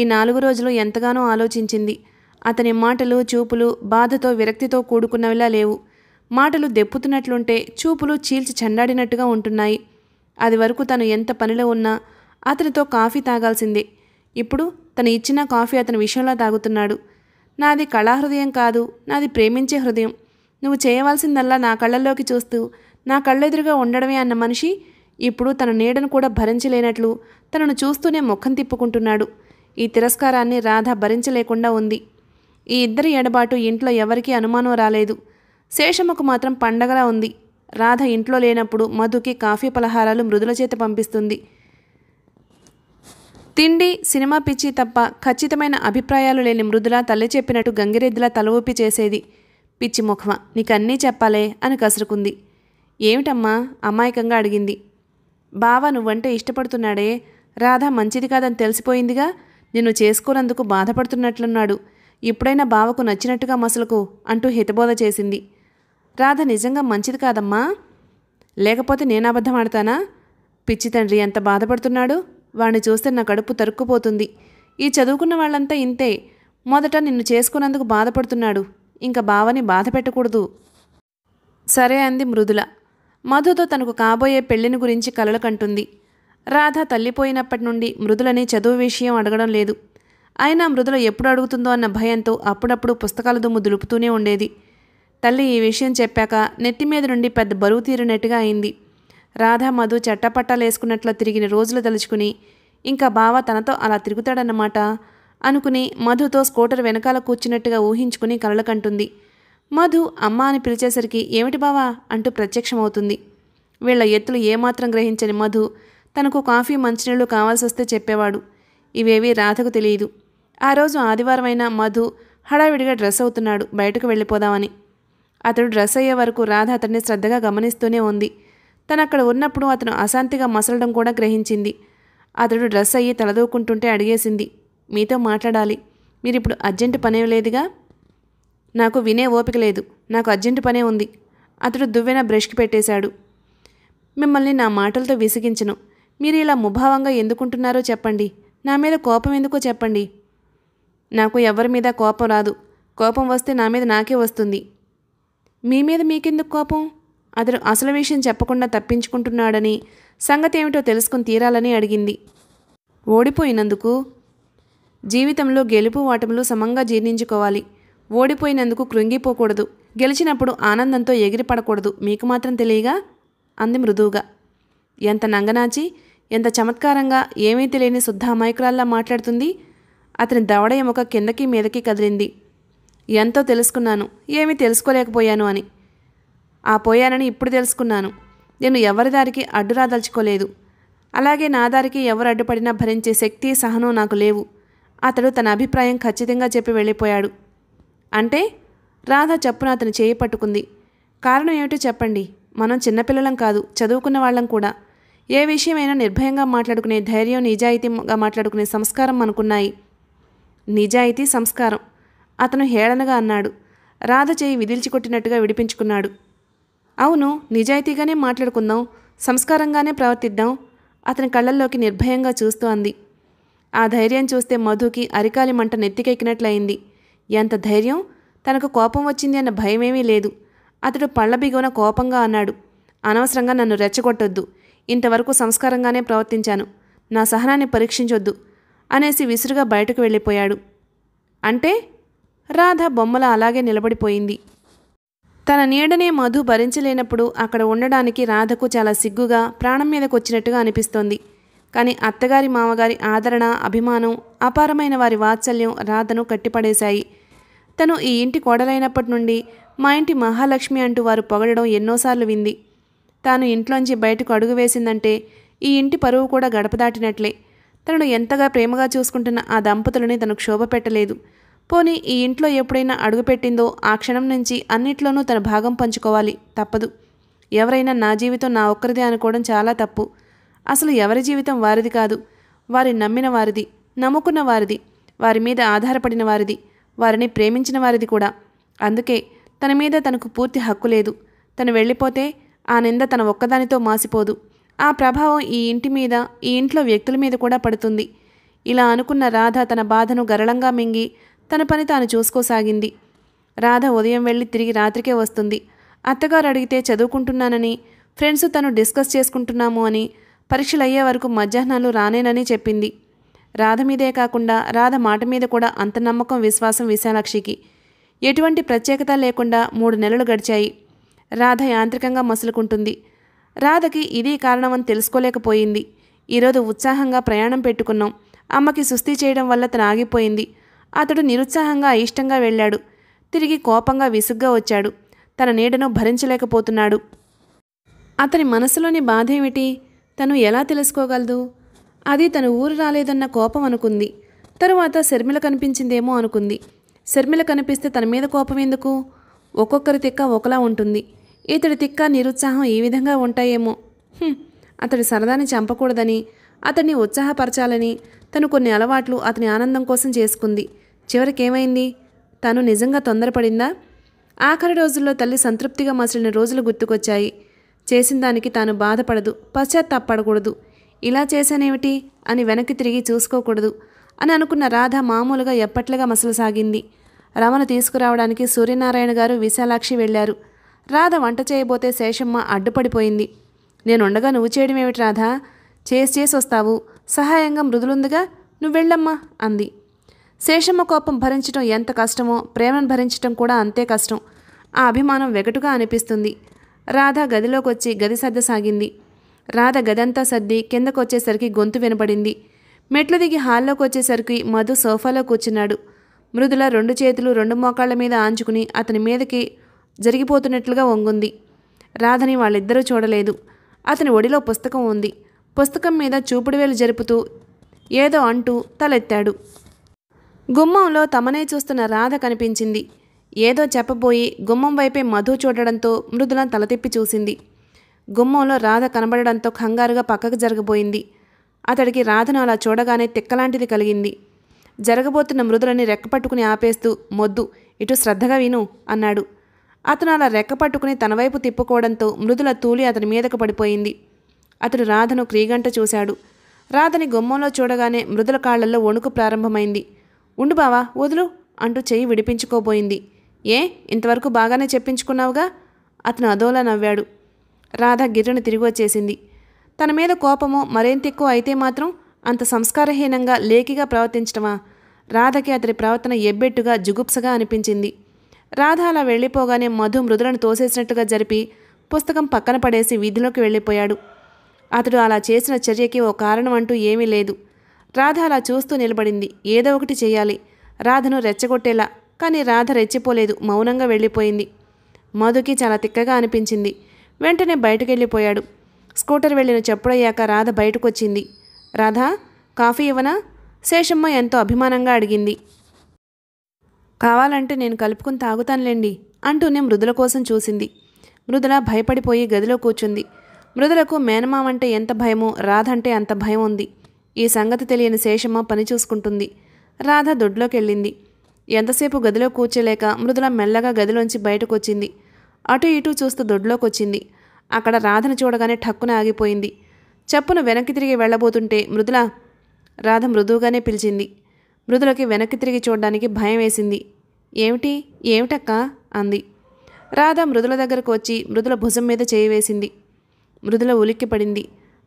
ఈ నాలుగు రోజులు ఎంతగానో ఆలోచించింది అతని మాటలు చూపులు బాధతో విరక్తితో కూడుకున్నవిలా లేవు మాటలు దెప్పుతున్నట్లుంటే చూపులు చీల్చి చెండాడినట్టుగా ఉంటున్నాయి అది వరకు తను ఎంత పనిలో ఉన్నా అతనితో కాఫీ తాగాల్సిందే ఇప్పుడు తను ఇచ్చిన కాఫీ అతని విషయంలో తాగుతున్నాడు నాది కళాహృదయం కాదు నాది ప్రేమించే హృదయం నువ్వు చేయవలసిందల్లా నా కళ్ళల్లోకి చూస్తూ నా కళ్ళెదురుగా ఉండడమే అన్న మనిషి ఇప్పుడు తన నీడను కూడా భరించలేనట్లు తనను చూస్తూనే ముఖం తిప్పుకుంటున్నాడు ఈ తిరస్కారాన్ని రాధ భరించలేకుండా ఉంది ఈ ఇద్దరి ఎడబాటు ఇంట్లో ఎవరికీ అనుమానం రాలేదు శేషమ్మకు మాత్రం పండగలా ఉంది రాధ ఇంట్లో లేనప్పుడు మధుకి కాఫీ పలహారాలు మృదుల చేత పంపిస్తుంది తిండి సినిమా పిచ్చి తప్ప ఖచ్చితమైన అభిప్రాయాలు లేని మృదుల తల్లి చెప్పినట్టు గంగిరెద్దులా తల ఊపి చేసేది పిచ్చి ముఖమా నీకన్నీ చెప్పాలే అని కసురుకుంది ఏమిటమ్మా అమాయకంగా అడిగింది బావ నువ్వంటే ఇష్టపడుతున్నాడే రాధ మంచిది కాదని తెలిసిపోయిందిగా నిన్ను చేసుకోనందుకు బాధపడుతున్నట్లున్నాడు ఎప్పుడైనా బావకు నచ్చినట్టుగా మసలుకు అంటూ హితబోధ చేసింది రాధ నిజంగా మంచిది కాదమ్మా లేకపోతే నేను అబద్ధం ఆడతానా పిచ్చి తండ్రి ఎంత బాధపడుతున్నాడు వాడిని చూస్తే నా కడుపు తరుక్కుపోతుంది ఈ చదువుకున్న వాళ్ళంతా ఇంతే మొదట నిన్ను చేసుకున్నందుకు బాధపడుతున్నాడు ఇంకా బావని బాధ పెట్టకూడదు సరే అంది మృదుల మధుతో తనకు కాబోయే పెళ్లిని గురించి కలలు కంటుంది రాధ తల్లిపోయినప్పటి నుండి మృదులని చదువు విషయం అడగడం లేదు అయినా మృదుల ఎప్పుడు అడుగుతుందో అన్న భయంతో అప్పుడప్పుడు పుస్తకాల దుమ్ము దులుపుతూనే ఉండేది తల్లి ఈ విషయం చెప్పాక నెత్తి మీద నుండి పెద్ద బరువు తీరినట్టుగా అయింది రాధా మధు వేసుకున్నట్లు తిరిగిన రోజులు తలుచుకుని ఇంకా బావ తనతో అలా తిరుగుతాడన్నమాట అనుకుని మధుతో స్కూటర్ వెనకాల కూర్చున్నట్టుగా ఊహించుకుని కలలకంటుంది మధు అమ్మ అని పిలిచేసరికి ఏమిటి బావా అంటూ ప్రత్యక్షమవుతుంది వీళ్ళ ఎత్తులు ఏమాత్రం గ్రహించని మధు తనకు కాఫీ మంచినీళ్ళు కావాల్సి వస్తే చెప్పేవాడు ఇవేవీ రాధకు తెలియదు ఆ రోజు ఆదివారం అయినా మధు హడావిడిగా డ్రెస్ అవుతున్నాడు బయటకు వెళ్ళిపోదామని అతడు డ్రెస్ అయ్యే వరకు రాధ అతన్ని శ్రద్ధగా గమనిస్తూనే ఉంది తను అక్కడ ఉన్నప్పుడు అతను అశాంతిగా మసలడం కూడా గ్రహించింది అతడు డ్రెస్ అయ్యి తలదూకుంటుంటే అడిగేసింది మీతో మాట్లాడాలి మీరు ఇప్పుడు అర్జెంటు పనే లేదుగా నాకు వినే ఓపిక లేదు నాకు అర్జెంటు పనే ఉంది అతడు దువ్వెన బ్రష్కి పెట్టేశాడు మిమ్మల్ని నా మాటలతో విసిగించను మీరు ఇలా ముభావంగా ఎందుకుంటున్నారో చెప్పండి నా మీద కోపం ఎందుకో చెప్పండి నాకు ఎవరి మీద కోపం రాదు కోపం వస్తే నా మీద నాకే వస్తుంది మీ మీద మీకెందుకు కోపం అతను అసలు విషయం చెప్పకుండా తప్పించుకుంటున్నాడని సంగతి ఏమిటో తెలుసుకుని తీరాలని అడిగింది ఓడిపోయినందుకు జీవితంలో గెలుపు వాటములు సమంగా జీర్ణించుకోవాలి ఓడిపోయినందుకు కృంగిపోకూడదు గెలిచినప్పుడు ఆనందంతో ఎగిరిపడకూడదు మీకు మాత్రం తెలియగా అంది మృదువుగా ఎంత నంగనాచి ఎంత చమత్కారంగా ఏమీ తెలియని శుద్ధ అమాయకురాల్లా మాట్లాడుతుంది అతని దవడ ఎముక కిందకి మీదకి కదిలింది ఎంతో తెలుసుకున్నాను ఏమీ తెలుసుకోలేకపోయాను అని ఆ పోయానని ఇప్పుడు తెలుసుకున్నాను నేను ఎవరి దారికి అడ్డురాదలుచుకోలేదు అలాగే నా దారికి ఎవరు అడ్డుపడినా భరించే శక్తి సహనం నాకు లేవు అతడు తన అభిప్రాయం ఖచ్చితంగా చెప్పి వెళ్ళిపోయాడు అంటే రాధ చప్పున అతను చేయి పట్టుకుంది కారణం ఏమిటో చెప్పండి మనం చిన్నపిల్లలం కాదు చదువుకున్న వాళ్ళం కూడా ఏ విషయమైనా నిర్భయంగా మాట్లాడుకునే ధైర్యం నిజాయితీగా మాట్లాడుకునే సంస్కారం మనకున్నాయి నిజాయితీ సంస్కారం అతను హేళనగా అన్నాడు రాధ చేయి విదిల్చి కొట్టినట్టుగా విడిపించుకున్నాడు అవును నిజాయితీగానే మాట్లాడుకుందాం సంస్కారంగానే ప్రవర్తిద్దాం అతని కళ్ళల్లోకి నిర్భయంగా చూస్తూ అంది ఆ ధైర్యం చూస్తే మధుకి అరికాలి మంట నెత్తికెక్కినట్లయింది ఎంత ధైర్యం తనకు కోపం వచ్చింది అన్న భయమేమీ లేదు అతడు పళ్ళ బిగువన కోపంగా అన్నాడు అనవసరంగా నన్ను రెచ్చగొట్టొద్దు ఇంతవరకు సంస్కారంగానే ప్రవర్తించాను నా సహనాన్ని పరీక్షించొద్దు అనేసి విసురుగా బయటకు వెళ్ళిపోయాడు అంటే రాధ బొమ్మల అలాగే నిలబడిపోయింది తన నీడనే మధు భరించలేనప్పుడు అక్కడ ఉండడానికి రాధకు చాలా సిగ్గుగా ప్రాణం మీదకొచ్చినట్టుగా అనిపిస్తోంది కానీ అత్తగారి మామగారి ఆదరణ అభిమానం అపారమైన వారి వాత్సల్యం రాధను కట్టిపడేశాయి తను ఈ ఇంటి కోడలైనప్పటి నుండి మా ఇంటి మహాలక్ష్మి అంటూ వారు పొగడడం ఎన్నోసార్లు వింది తాను ఇంట్లోంచి బయటకు అడుగు వేసిందంటే ఈ ఇంటి పరువు కూడా గడపదాటినట్లే తనను ఎంతగా ప్రేమగా చూసుకుంటున్న ఆ దంపతులని తను క్షోభ పెట్టలేదు పోనీ ఈ ఇంట్లో ఎప్పుడైనా అడుగుపెట్టిందో ఆ క్షణం నుంచి అన్నిట్లోనూ తన భాగం పంచుకోవాలి తప్పదు ఎవరైనా నా జీవితం నా ఒక్కరిదే అనుకోవడం చాలా తప్పు అసలు ఎవరి జీవితం వారిది కాదు వారి నమ్మిన వారిది నమ్ముకున్న వారిది వారి మీద ఆధారపడిన వారిది వారిని ప్రేమించిన వారిది కూడా అందుకే తన మీద తనకు పూర్తి హక్కు లేదు తను వెళ్ళిపోతే ఆ నింద తన ఒక్కదానితో మాసిపోదు ఆ ప్రభావం ఈ ఇంటి మీద ఈ ఇంట్లో వ్యక్తుల మీద కూడా పడుతుంది ఇలా అనుకున్న రాధ తన బాధను గరళంగా మింగి తన పని తాను చూసుకోసాగింది రాధ ఉదయం వెళ్ళి తిరిగి రాత్రికే వస్తుంది అత్తగారు అడిగితే చదువుకుంటున్నానని ఫ్రెండ్స్ తను డిస్కస్ చేసుకుంటున్నాము అని పరీక్షలు అయ్యే వరకు మధ్యాహ్నాలు రానేనని చెప్పింది రాధ మీదే కాకుండా రాధ మాట మీద కూడా అంత నమ్మకం విశ్వాసం విశాలాక్షికి ఎటువంటి ప్రత్యేకత లేకుండా మూడు నెలలు గడిచాయి రాధ యాంత్రికంగా మసులుకుంటుంది రాధకి ఇదే కారణమని తెలుసుకోలేకపోయింది ఈరోజు ఉత్సాహంగా ప్రయాణం పెట్టుకున్నాం అమ్మకి సుస్థి చేయడం వల్ల తను ఆగిపోయింది అతడు నిరుత్సాహంగా అయిష్టంగా వెళ్ళాడు తిరిగి కోపంగా విసుగ్గా వచ్చాడు తన నీడను భరించలేకపోతున్నాడు అతని మనసులోని బాధేమిటి తను ఎలా తెలుసుకోగలదు అది తను ఊరు రాలేదన్న కోపం అనుకుంది తరువాత శర్మిల కనిపించిందేమో అనుకుంది శర్మిల కనిపిస్తే తన మీద కోపం ఎందుకు ఒక్కొక్కరి తిక్క ఒకలా ఉంటుంది ఇతడి తిక్క నిరుత్సాహం ఈ విధంగా ఉంటాయేమో అతడి సరదాని చంపకూడదని అతన్ని ఉత్సాహపరచాలని తను కొన్ని అలవాట్లు అతని ఆనందం కోసం చేసుకుంది చివరికేమైంది తను నిజంగా తొందరపడిందా ఆఖరి రోజుల్లో తల్లి సంతృప్తిగా మసిలిన రోజులు గుర్తుకొచ్చాయి చేసిన దానికి తాను బాధపడదు పశ్చాత్తాపడకూడదు ఇలా చేశానేమిటి అని వెనక్కి తిరిగి చూసుకోకూడదు అని అనుకున్న రాధ మామూలుగా ఎప్పట్లుగా మసలు సాగింది రమణ తీసుకురావడానికి సూర్యనారాయణ గారు విశాలాక్షి వెళ్లారు రాధ వంట చేయబోతే శేషమ్మ అడ్డుపడిపోయింది నేనుండగా నువ్వు చేయడమేమిటి రాధా చేసి చేసి వస్తావు సహాయంగా మృదులుందిగా నువ్వు వెళ్ళమ్మా అంది శేషమ్మ కోపం భరించడం ఎంత కష్టమో ప్రేమను భరించడం కూడా అంతే కష్టం ఆ అభిమానం వెగటుగా అనిపిస్తుంది రాధ గదిలోకి వచ్చి గది సాగింది రాధ గదంతా సర్ది కిందకు వచ్చేసరికి గొంతు వినపడింది మెట్లు దిగి హాల్లోకి వచ్చేసరికి మధు సోఫాలో కూర్చున్నాడు మృదుల రెండు చేతులు రెండు మోకాళ్ల మీద ఆంచుకుని అతని మీదకి జరిగిపోతున్నట్లుగా వంగుంది రాధని వాళ్ళిద్దరూ చూడలేదు అతని ఒడిలో పుస్తకం ఉంది పుస్తకం మీద చూపుడువేలు జరుపుతూ ఏదో అంటూ తలెత్తాడు గుమ్మంలో తమనే చూస్తున్న రాధ కనిపించింది ఏదో చెప్పబోయి గుమ్మం వైపే మధు చూడడంతో మృదుల తలతిప్పి చూసింది గుమ్మంలో రాధ కనబడడంతో కంగారుగా పక్కకు జరగబోయింది అతడికి రాధను అలా చూడగానే తిక్కలాంటిది కలిగింది జరగబోతున్న మృదులని రెక్కపట్టుకుని ఆపేస్తూ మొద్దు ఇటు శ్రద్ధగా విను అన్నాడు అతను అలా రెక్క పట్టుకుని తన వైపు తిప్పుకోవడంతో మృదుల తూలి అతని మీదకు పడిపోయింది అతడు రాధను క్రీగంట చూశాడు రాధని గుమ్మంలో చూడగానే మృదుల కాళ్లలో వణుకు ప్రారంభమైంది ఉండు బావా వదులు అంటూ చెయ్యి విడిపించుకోబోయింది ఏ ఇంతవరకు బాగానే చెప్పించుకున్నావుగా అతను అదోలా నవ్వాడు రాధ గిర్రను తిరిగి వచ్చేసింది తన మీద కోపమో మరేంత ఎక్కువ అయితే మాత్రం అంత సంస్కారహీనంగా లేఖిగా ప్రవర్తించడమా రాధకి అతడి ప్రవర్తన ఎబ్బెట్టుగా జుగుప్సగా అనిపించింది రాధ అలా వెళ్ళిపోగానే మధు మృదులను తోసేసినట్టుగా జరిపి పుస్తకం పక్కన పడేసి వీధిలోకి వెళ్ళిపోయాడు అతడు అలా చేసిన చర్యకి ఓ కారణం అంటూ ఏమీ లేదు రాధ అలా చూస్తూ నిలబడింది ఏదో ఒకటి చేయాలి రాధను రెచ్చగొట్టేలా కానీ రాధ రెచ్చిపోలేదు మౌనంగా వెళ్ళిపోయింది మధుకి చాలా తిక్కగా అనిపించింది వెంటనే బయటకు వెళ్ళిపోయాడు స్కూటర్ వెళ్ళిన చెప్పుడయ్యాక రాధ బయటకొచ్చింది రాధా కాఫీ ఇవ్వనా శేషమ్మ ఎంతో అభిమానంగా అడిగింది కావాలంటే నేను కలుపుకుని తాగుతానులేండి అంటూనే మృదుల కోసం చూసింది మృదుల భయపడిపోయి గదిలో కూర్చుంది మృదులకు మేనమామంటే ఎంత భయమో రాధంటే అంత భయం ఉంది ఈ సంగతి తెలియని శేషమ్మ పని చూసుకుంటుంది రాధ దొడ్లోకి వెళ్ళింది ఎంతసేపు గదిలో కూర్చోలేక మృదుల మెల్లగా గదిలోంచి బయటకు వచ్చింది అటు ఇటు చూస్తూ దొడ్లోకి వచ్చింది అక్కడ రాధను చూడగానే ఠక్కున ఆగిపోయింది చప్పును వెనక్కి తిరిగి వెళ్ళబోతుంటే మృదుల రాధ మృదువుగానే పిలిచింది మృదులకి వెనక్కి తిరిగి చూడడానికి భయం వేసింది ఏమిటి ఏమిటక్క అంది రాధ మృదుల దగ్గరకు వచ్చి మృదుల భుజం మీద చేయి వేసింది మృదుల పడింది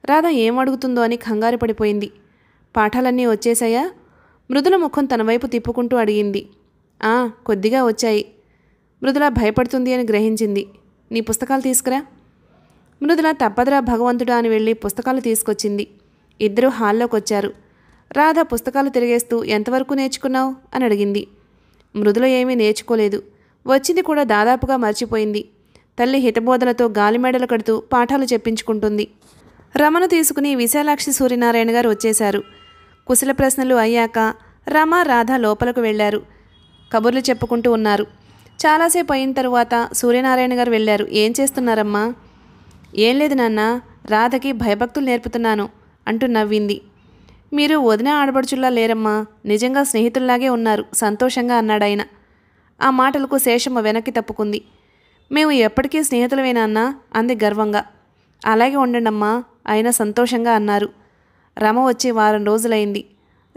రాధ ఏమడుగుతుందో అని కంగారు పడిపోయింది పాఠాలన్నీ వచ్చేశాయా మృదుల ముఖం తన వైపు తిప్పుకుంటూ అడిగింది ఆ కొద్దిగా వచ్చాయి మృదుల భయపడుతుంది అని గ్రహించింది నీ పుస్తకాలు తీసుకురా మృదుల తప్పదరా భగవంతుడా అని వెళ్ళి పుస్తకాలు తీసుకొచ్చింది ఇద్దరూ హాల్లోకి వచ్చారు రాధ పుస్తకాలు తిరిగేస్తూ ఎంతవరకు నేర్చుకున్నావు అని అడిగింది మృదుల ఏమీ నేర్చుకోలేదు వచ్చింది కూడా దాదాపుగా మర్చిపోయింది తల్లి హితబోధనతో గాలిమేడలు కడుతూ పాఠాలు చెప్పించుకుంటుంది రమను తీసుకుని విశాలాక్షి సూర్యనారాయణ గారు వచ్చేశారు కుశల ప్రశ్నలు అయ్యాక రమ రాధ లోపలకు వెళ్ళారు కబుర్లు చెప్పుకుంటూ ఉన్నారు చాలాసేపు అయిన తరువాత సూర్యనారాయణ గారు వెళ్ళారు ఏం చేస్తున్నారమ్మా ఏం లేదు నాన్న రాధకి భయభక్తులు నేర్పుతున్నాను అంటూ నవ్వింది మీరు వదిన ఆడబడుచుల్లా లేరమ్మా నిజంగా స్నేహితుల్లాగే ఉన్నారు సంతోషంగా అన్నాడాయన ఆ మాటలకు శేషమ్మ వెనక్కి తప్పుకుంది మేము ఎప్పటికీ స్నేహితులమేనా అన్నా అంది గర్వంగా అలాగే ఉండండమ్మా ఆయన సంతోషంగా అన్నారు రమ వచ్చి వారం రోజులైంది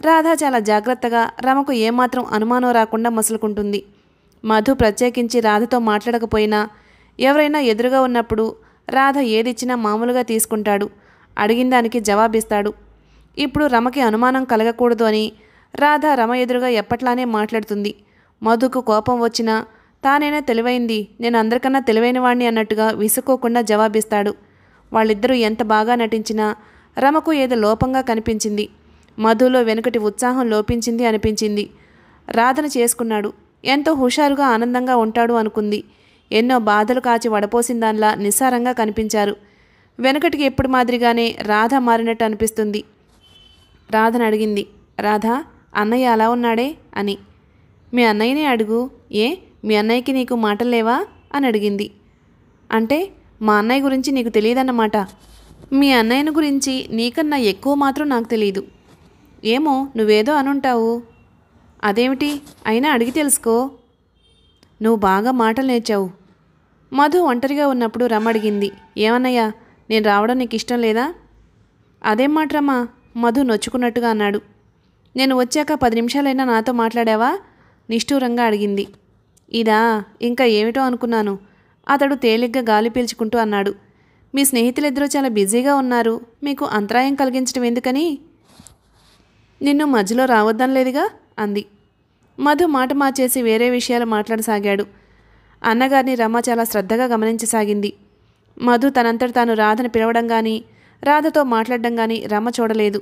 రాధ చాలా జాగ్రత్తగా రమకు ఏమాత్రం అనుమానం రాకుండా మసులుకుంటుంది మధు ప్రత్యేకించి రాధతో మాట్లాడకపోయినా ఎవరైనా ఎదురుగా ఉన్నప్పుడు రాధ ఏదిచ్చినా మామూలుగా తీసుకుంటాడు అడిగిన దానికి జవాబిస్తాడు ఇప్పుడు రమకి అనుమానం కలగకూడదు అని రాధ రమ ఎదురుగా ఎప్పట్లానే మాట్లాడుతుంది మధుకు కోపం వచ్చినా తానైనా తెలివైంది నేను అందరికన్నా తెలివైన వాణ్ణి అన్నట్టుగా విసుకోకుండా జవాబిస్తాడు వాళ్ళిద్దరూ ఎంత బాగా నటించినా రమకు ఏదో లోపంగా కనిపించింది మధులో వెనుకటి ఉత్సాహం లోపించింది అనిపించింది రాధను చేసుకున్నాడు ఎంతో హుషారుగా ఆనందంగా ఉంటాడు అనుకుంది ఎన్నో బాధలు కాచి వడపోసిన దానిలా నిస్సారంగా కనిపించారు వెనుకటికి ఎప్పుడు మాదిరిగానే రాధ మారినట్టు అనిపిస్తుంది రాధను అడిగింది రాధ అన్నయ్య అలా ఉన్నాడే అని మీ అన్నయ్యనే అడుగు ఏ మీ అన్నయ్యకి నీకు మాటలు లేవా అని అడిగింది అంటే మా అన్నయ్య గురించి నీకు తెలియదన్నమాట మీ అన్నయ్యను గురించి నీకన్నా ఎక్కువ మాత్రం నాకు తెలియదు ఏమో నువ్వేదో అనుంటావు అదేమిటి అయినా అడిగి తెలుసుకో నువ్వు బాగా మాటలు నేర్చావు మధు ఒంటరిగా ఉన్నప్పుడు రమ్మ అడిగింది ఏమన్నయ్యా నేను రావడం నీకు ఇష్టం లేదా అదేం మాట రమా మధు నొచ్చుకున్నట్టుగా అన్నాడు నేను వచ్చాక పది నిమిషాలైనా నాతో మాట్లాడావా నిష్ఠూరంగా అడిగింది ఇదా ఇంకా ఏమిటో అనుకున్నాను అతడు తేలిగ్గా గాలి పీల్చుకుంటూ అన్నాడు మీ స్నేహితులిద్దరూ చాలా బిజీగా ఉన్నారు మీకు అంతరాయం కలిగించడం ఎందుకని నిన్ను మధ్యలో రావద్దనలేదుగా అంది మధు మాట మార్చేసి వేరే విషయాలు మాట్లాడసాగాడు అన్నగారిని రమ చాలా శ్రద్ధగా గమనించసాగింది మధు తనంతట తాను రాధను పిలవడం కానీ రాధతో మాట్లాడడం కానీ రమ చూడలేదు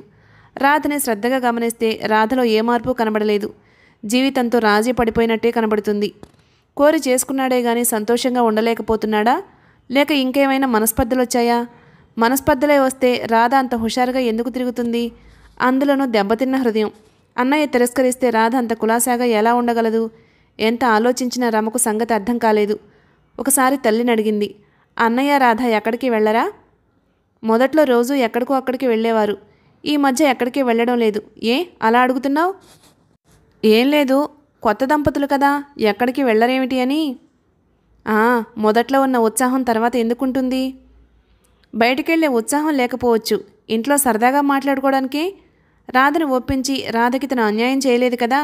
రాధని శ్రద్ధగా గమనిస్తే రాధలో ఏ మార్పు కనబడలేదు జీవితంతో రాజీ పడిపోయినట్టే కనబడుతుంది కోరి చేసుకున్నాడే గాని సంతోషంగా ఉండలేకపోతున్నాడా లేక ఇంకేమైనా మనస్పర్ధలు వచ్చాయా మనస్పర్ధలే వస్తే రాధ అంత హుషారుగా ఎందుకు తిరుగుతుంది అందులోనూ దెబ్బతిన్న హృదయం అన్నయ్య తిరస్కరిస్తే రాధ అంత కులాసాగా ఎలా ఉండగలదు ఎంత ఆలోచించినా రమకు సంగతి అర్థం కాలేదు ఒకసారి తల్లిని అడిగింది అన్నయ్య రాధ ఎక్కడికి వెళ్ళరా మొదట్లో రోజు ఎక్కడికో అక్కడికి వెళ్ళేవారు ఈ మధ్య ఎక్కడికి వెళ్ళడం లేదు ఏ అలా అడుగుతున్నావు ఏం లేదు కొత్త దంపతులు కదా ఎక్కడికి వెళ్ళరేమిటి అని మొదట్లో ఉన్న ఉత్సాహం తర్వాత ఎందుకుంటుంది బయటికెళ్ళే ఉత్సాహం లేకపోవచ్చు ఇంట్లో సరదాగా మాట్లాడుకోవడానికి రాధను ఒప్పించి రాధకి తను అన్యాయం చేయలేదు కదా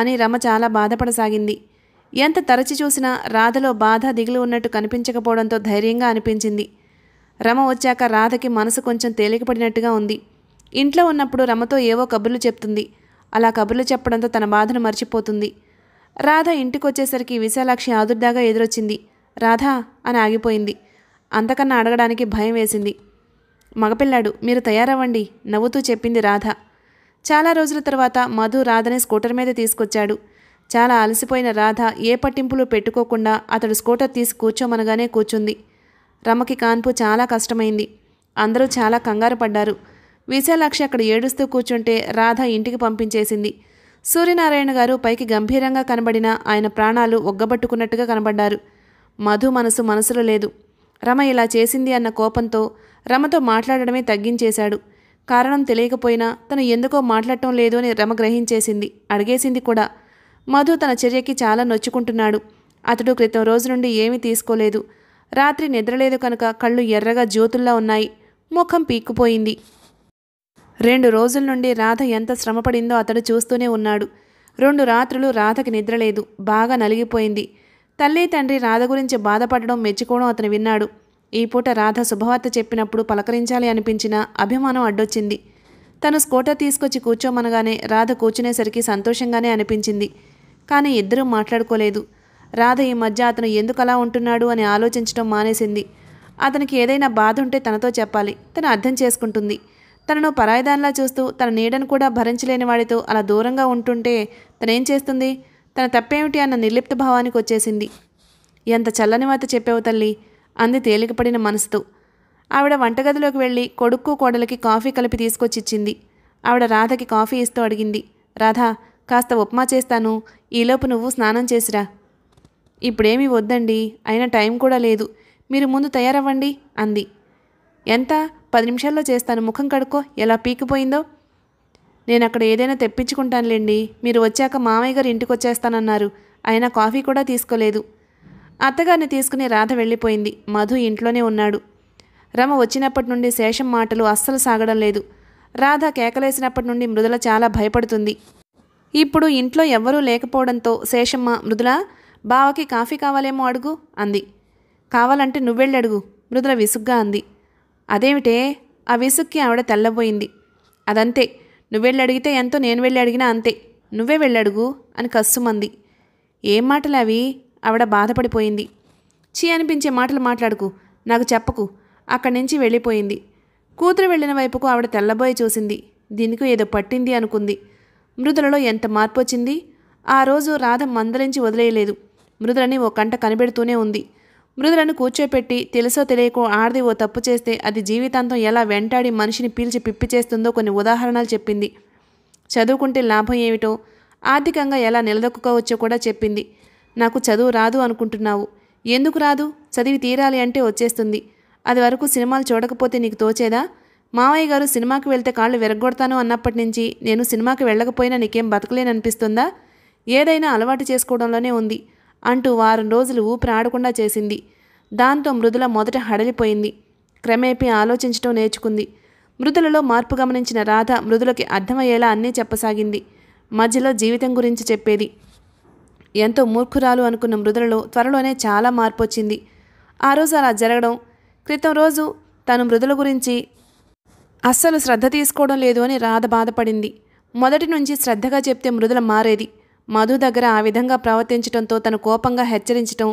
అని రమ చాలా బాధపడసాగింది ఎంత తరచి చూసినా రాధలో బాధ దిగులు ఉన్నట్టు కనిపించకపోవడంతో ధైర్యంగా అనిపించింది రమ వచ్చాక రాధకి మనసు కొంచెం తేలికపడినట్టుగా ఉంది ఇంట్లో ఉన్నప్పుడు రమతో ఏవో కబుర్లు చెప్తుంది అలా కబుర్లు చెప్పడంతో తన బాధను మర్చిపోతుంది రాధ ఇంటికొచ్చేసరికి విశాలాక్షి ఆదుర్దాగా ఎదురొచ్చింది రాధ అని ఆగిపోయింది అంతకన్నా అడగడానికి భయం వేసింది మగపిల్లాడు మీరు తయారవ్వండి నవ్వుతూ చెప్పింది రాధ చాలా రోజుల తర్వాత మధు రాధని స్కూటర్ మీద తీసుకొచ్చాడు చాలా అలసిపోయిన రాధ ఏ పట్టింపులు పెట్టుకోకుండా అతడు స్కూటర్ తీసి కూర్చోమనగానే కూర్చుంది రమకి కాన్పు చాలా కష్టమైంది అందరూ చాలా కంగారు పడ్డారు విశాలాక్షి అక్కడ ఏడుస్తూ కూర్చుంటే రాధ ఇంటికి పంపించేసింది సూర్యనారాయణ గారు పైకి గంభీరంగా కనబడిన ఆయన ప్రాణాలు ఒగ్గబట్టుకున్నట్టుగా కనబడ్డారు మధు మనసు మనసులో లేదు రమ ఇలా చేసింది అన్న కోపంతో రమతో మాట్లాడడమే తగ్గించేశాడు కారణం తెలియకపోయినా తను ఎందుకో మాట్లాడటం లేదు అని రమ గ్రహించేసింది అడిగేసింది కూడా మధు తన చర్యకి చాలా నొచ్చుకుంటున్నాడు అతడు క్రితం రోజు నుండి ఏమీ తీసుకోలేదు రాత్రి నిద్రలేదు కనుక కళ్ళు ఎర్రగా జ్యోతుల్లా ఉన్నాయి ముఖం పీక్కుపోయింది రెండు రోజుల నుండి రాధ ఎంత శ్రమపడిందో అతడు చూస్తూనే ఉన్నాడు రెండు రాత్రులు రాధకి నిద్రలేదు బాగా నలిగిపోయింది తల్లి తండ్రి రాధ గురించి బాధపడడం మెచ్చుకోవడం అతను విన్నాడు ఈ పూట రాధ శుభవార్త చెప్పినప్పుడు పలకరించాలి అనిపించిన అభిమానం అడ్డొచ్చింది తను స్కూటర్ తీసుకొచ్చి కూర్చోమనగానే రాధ కూర్చునేసరికి సంతోషంగానే అనిపించింది కానీ ఇద్దరూ మాట్లాడుకోలేదు రాధ ఈ మధ్య అతను ఎందుకు అలా ఉంటున్నాడు అని ఆలోచించడం మానేసింది అతనికి ఏదైనా బాధ ఉంటే తనతో చెప్పాలి తను అర్థం చేసుకుంటుంది తనను పరాయిదానిలా చూస్తూ తన నీడను కూడా భరించలేని వాడితో అలా దూరంగా ఉంటుంటే తనేం చేస్తుంది తన తప్పేమిటి అన్న నిర్లిప్త భావానికి వచ్చేసింది ఎంత చల్లని వాత చెప్పావు తల్లి అంది తేలికపడిన మనసుతో ఆవిడ వంటగదిలోకి వెళ్ళి కొడుక్కు కోడలికి కాఫీ కలిపి తీసుకొచ్చిచ్చింది ఆవిడ రాధకి కాఫీ ఇస్తూ అడిగింది రాధ కాస్త ఉప్మా చేస్తాను ఈలోపు నువ్వు స్నానం చేసిరా ఇప్పుడేమీ వద్దండి అయినా టైం కూడా లేదు మీరు ముందు తయారవ్వండి అంది ఎంత పది నిమిషాల్లో చేస్తాను ముఖం కడుక్కో ఎలా పీకిపోయిందో నేను అక్కడ ఏదైనా తెప్పించుకుంటానులేండి మీరు వచ్చాక మామయ్య గారు ఇంటికి వచ్చేస్తానన్నారు ఆయన కాఫీ కూడా తీసుకోలేదు అత్తగారిని తీసుకుని రాధ వెళ్ళిపోయింది మధు ఇంట్లోనే ఉన్నాడు రమ వచ్చినప్పటి నుండి శేషం మాటలు అస్సలు సాగడం లేదు రాధ కేకలేసినప్పటి నుండి మృదుల చాలా భయపడుతుంది ఇప్పుడు ఇంట్లో ఎవ్వరూ లేకపోవడంతో శేషమ్మ మృదుల బావకి కాఫీ కావాలేమో అడుగు అంది కావాలంటే నువ్వెళ్ళి అడుగు మృదుల విసుగ్గా అంది అదేమిటే ఆ విసుక్కి ఆవిడ తెల్లబోయింది అదంతే నువ్వెళ్ళి అడిగితే ఎంతో నేను వెళ్ళి అడిగినా అంతే నువ్వే వెళ్ళడుగు అని కస్సుమంది ఏం మాటలు అవి ఆవిడ బాధపడిపోయింది చీ అనిపించే మాటలు మాట్లాడుకు నాకు చెప్పకు అక్కడి నుంచి వెళ్ళిపోయింది కూతురు వెళ్ళిన వైపుకు ఆవిడ తెల్లబోయి చూసింది దీనికి ఏదో పట్టింది అనుకుంది మృదులలో ఎంత మార్పు వచ్చింది ఆ రోజు రాధ మందలించి వదిలేయలేదు మృదులని ఓ కంట కనిపెడుతూనే ఉంది మృదులను కూర్చోపెట్టి తెలుసో తెలియకో ఆడది ఓ తప్పు చేస్తే అది జీవితాంతం ఎలా వెంటాడి మనిషిని పీల్చి పిప్పి చేస్తుందో కొన్ని ఉదాహరణలు చెప్పింది చదువుకుంటే లాభం ఏమిటో ఆర్థికంగా ఎలా నిలదొక్కుకోవచ్చో కూడా చెప్పింది నాకు చదువు రాదు అనుకుంటున్నావు ఎందుకు రాదు చదివి తీరాలి అంటే వచ్చేస్తుంది అది వరకు సినిమాలు చూడకపోతే నీకు తోచేదా మావయ్య గారు సినిమాకి వెళ్తే కాళ్ళు విరగొడతాను అన్నప్పటి నుంచి నేను సినిమాకి వెళ్ళకపోయినా నీకేం బతకలేననిపిస్తుందా ఏదైనా అలవాటు చేసుకోవడంలోనే ఉంది అంటూ వారం రోజులు ఊపిరాడకుండా చేసింది దాంతో మృదుల మొదట హడలిపోయింది క్రమేపీ ఆలోచించటం నేర్చుకుంది మృదులలో మార్పు గమనించిన రాధ మృదులకి అర్థమయ్యేలా అన్నీ చెప్పసాగింది మధ్యలో జీవితం గురించి చెప్పేది ఎంతో మూర్ఖురాలు అనుకున్న మృదులలో త్వరలోనే చాలా మార్పు వచ్చింది ఆ రోజు అలా జరగడం క్రితం రోజు తను మృదుల గురించి అస్సలు శ్రద్ధ తీసుకోవడం లేదు అని రాధ బాధపడింది మొదటి నుంచి శ్రద్ధగా చెప్తే మృదుల మారేది మధు దగ్గర ఆ విధంగా ప్రవర్తించడంతో తను కోపంగా హెచ్చరించటం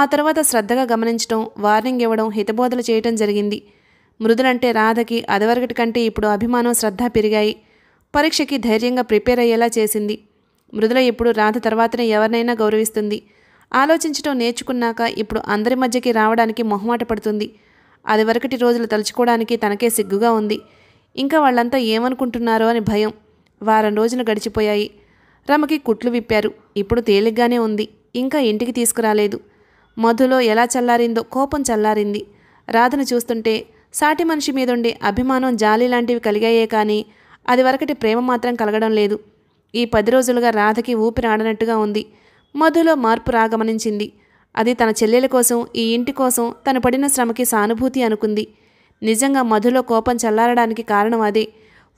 ఆ తర్వాత శ్రద్ధగా గమనించటం వార్నింగ్ ఇవ్వడం హితబోధలు చేయటం జరిగింది మృదులంటే రాధకి అదవరగటి కంటే ఇప్పుడు అభిమానం శ్రద్ధ పెరిగాయి పరీక్షకి ధైర్యంగా ప్రిపేర్ అయ్యేలా చేసింది మృదుల ఇప్పుడు రాధ తర్వాతనే ఎవరినైనా గౌరవిస్తుంది ఆలోచించడం నేర్చుకున్నాక ఇప్పుడు అందరి మధ్యకి రావడానికి మొహమాట పడుతుంది అదివరకటి రోజులు తలుచుకోవడానికి తనకే సిగ్గుగా ఉంది ఇంకా వాళ్ళంతా ఏమనుకుంటున్నారో అని భయం వారం రోజులు గడిచిపోయాయి రమకి కుట్లు విప్పారు ఇప్పుడు తేలిగ్గానే ఉంది ఇంకా ఇంటికి తీసుకురాలేదు మధులో ఎలా చల్లారిందో కోపం చల్లారింది రాధను చూస్తుంటే సాటి మనిషి మీదుండే అభిమానం జాలి లాంటివి కలిగాయే కానీ అది వరకటి ప్రేమ మాత్రం కలగడం లేదు ఈ పది రోజులుగా రాధకి ఊపిరి ఆడనట్టుగా ఉంది మధులో మార్పు రాగమనించింది అది తన చెల్లెల కోసం ఈ ఇంటి కోసం తను పడిన శ్రమకి సానుభూతి అనుకుంది నిజంగా మధులో కోపం చల్లారడానికి కారణం అదే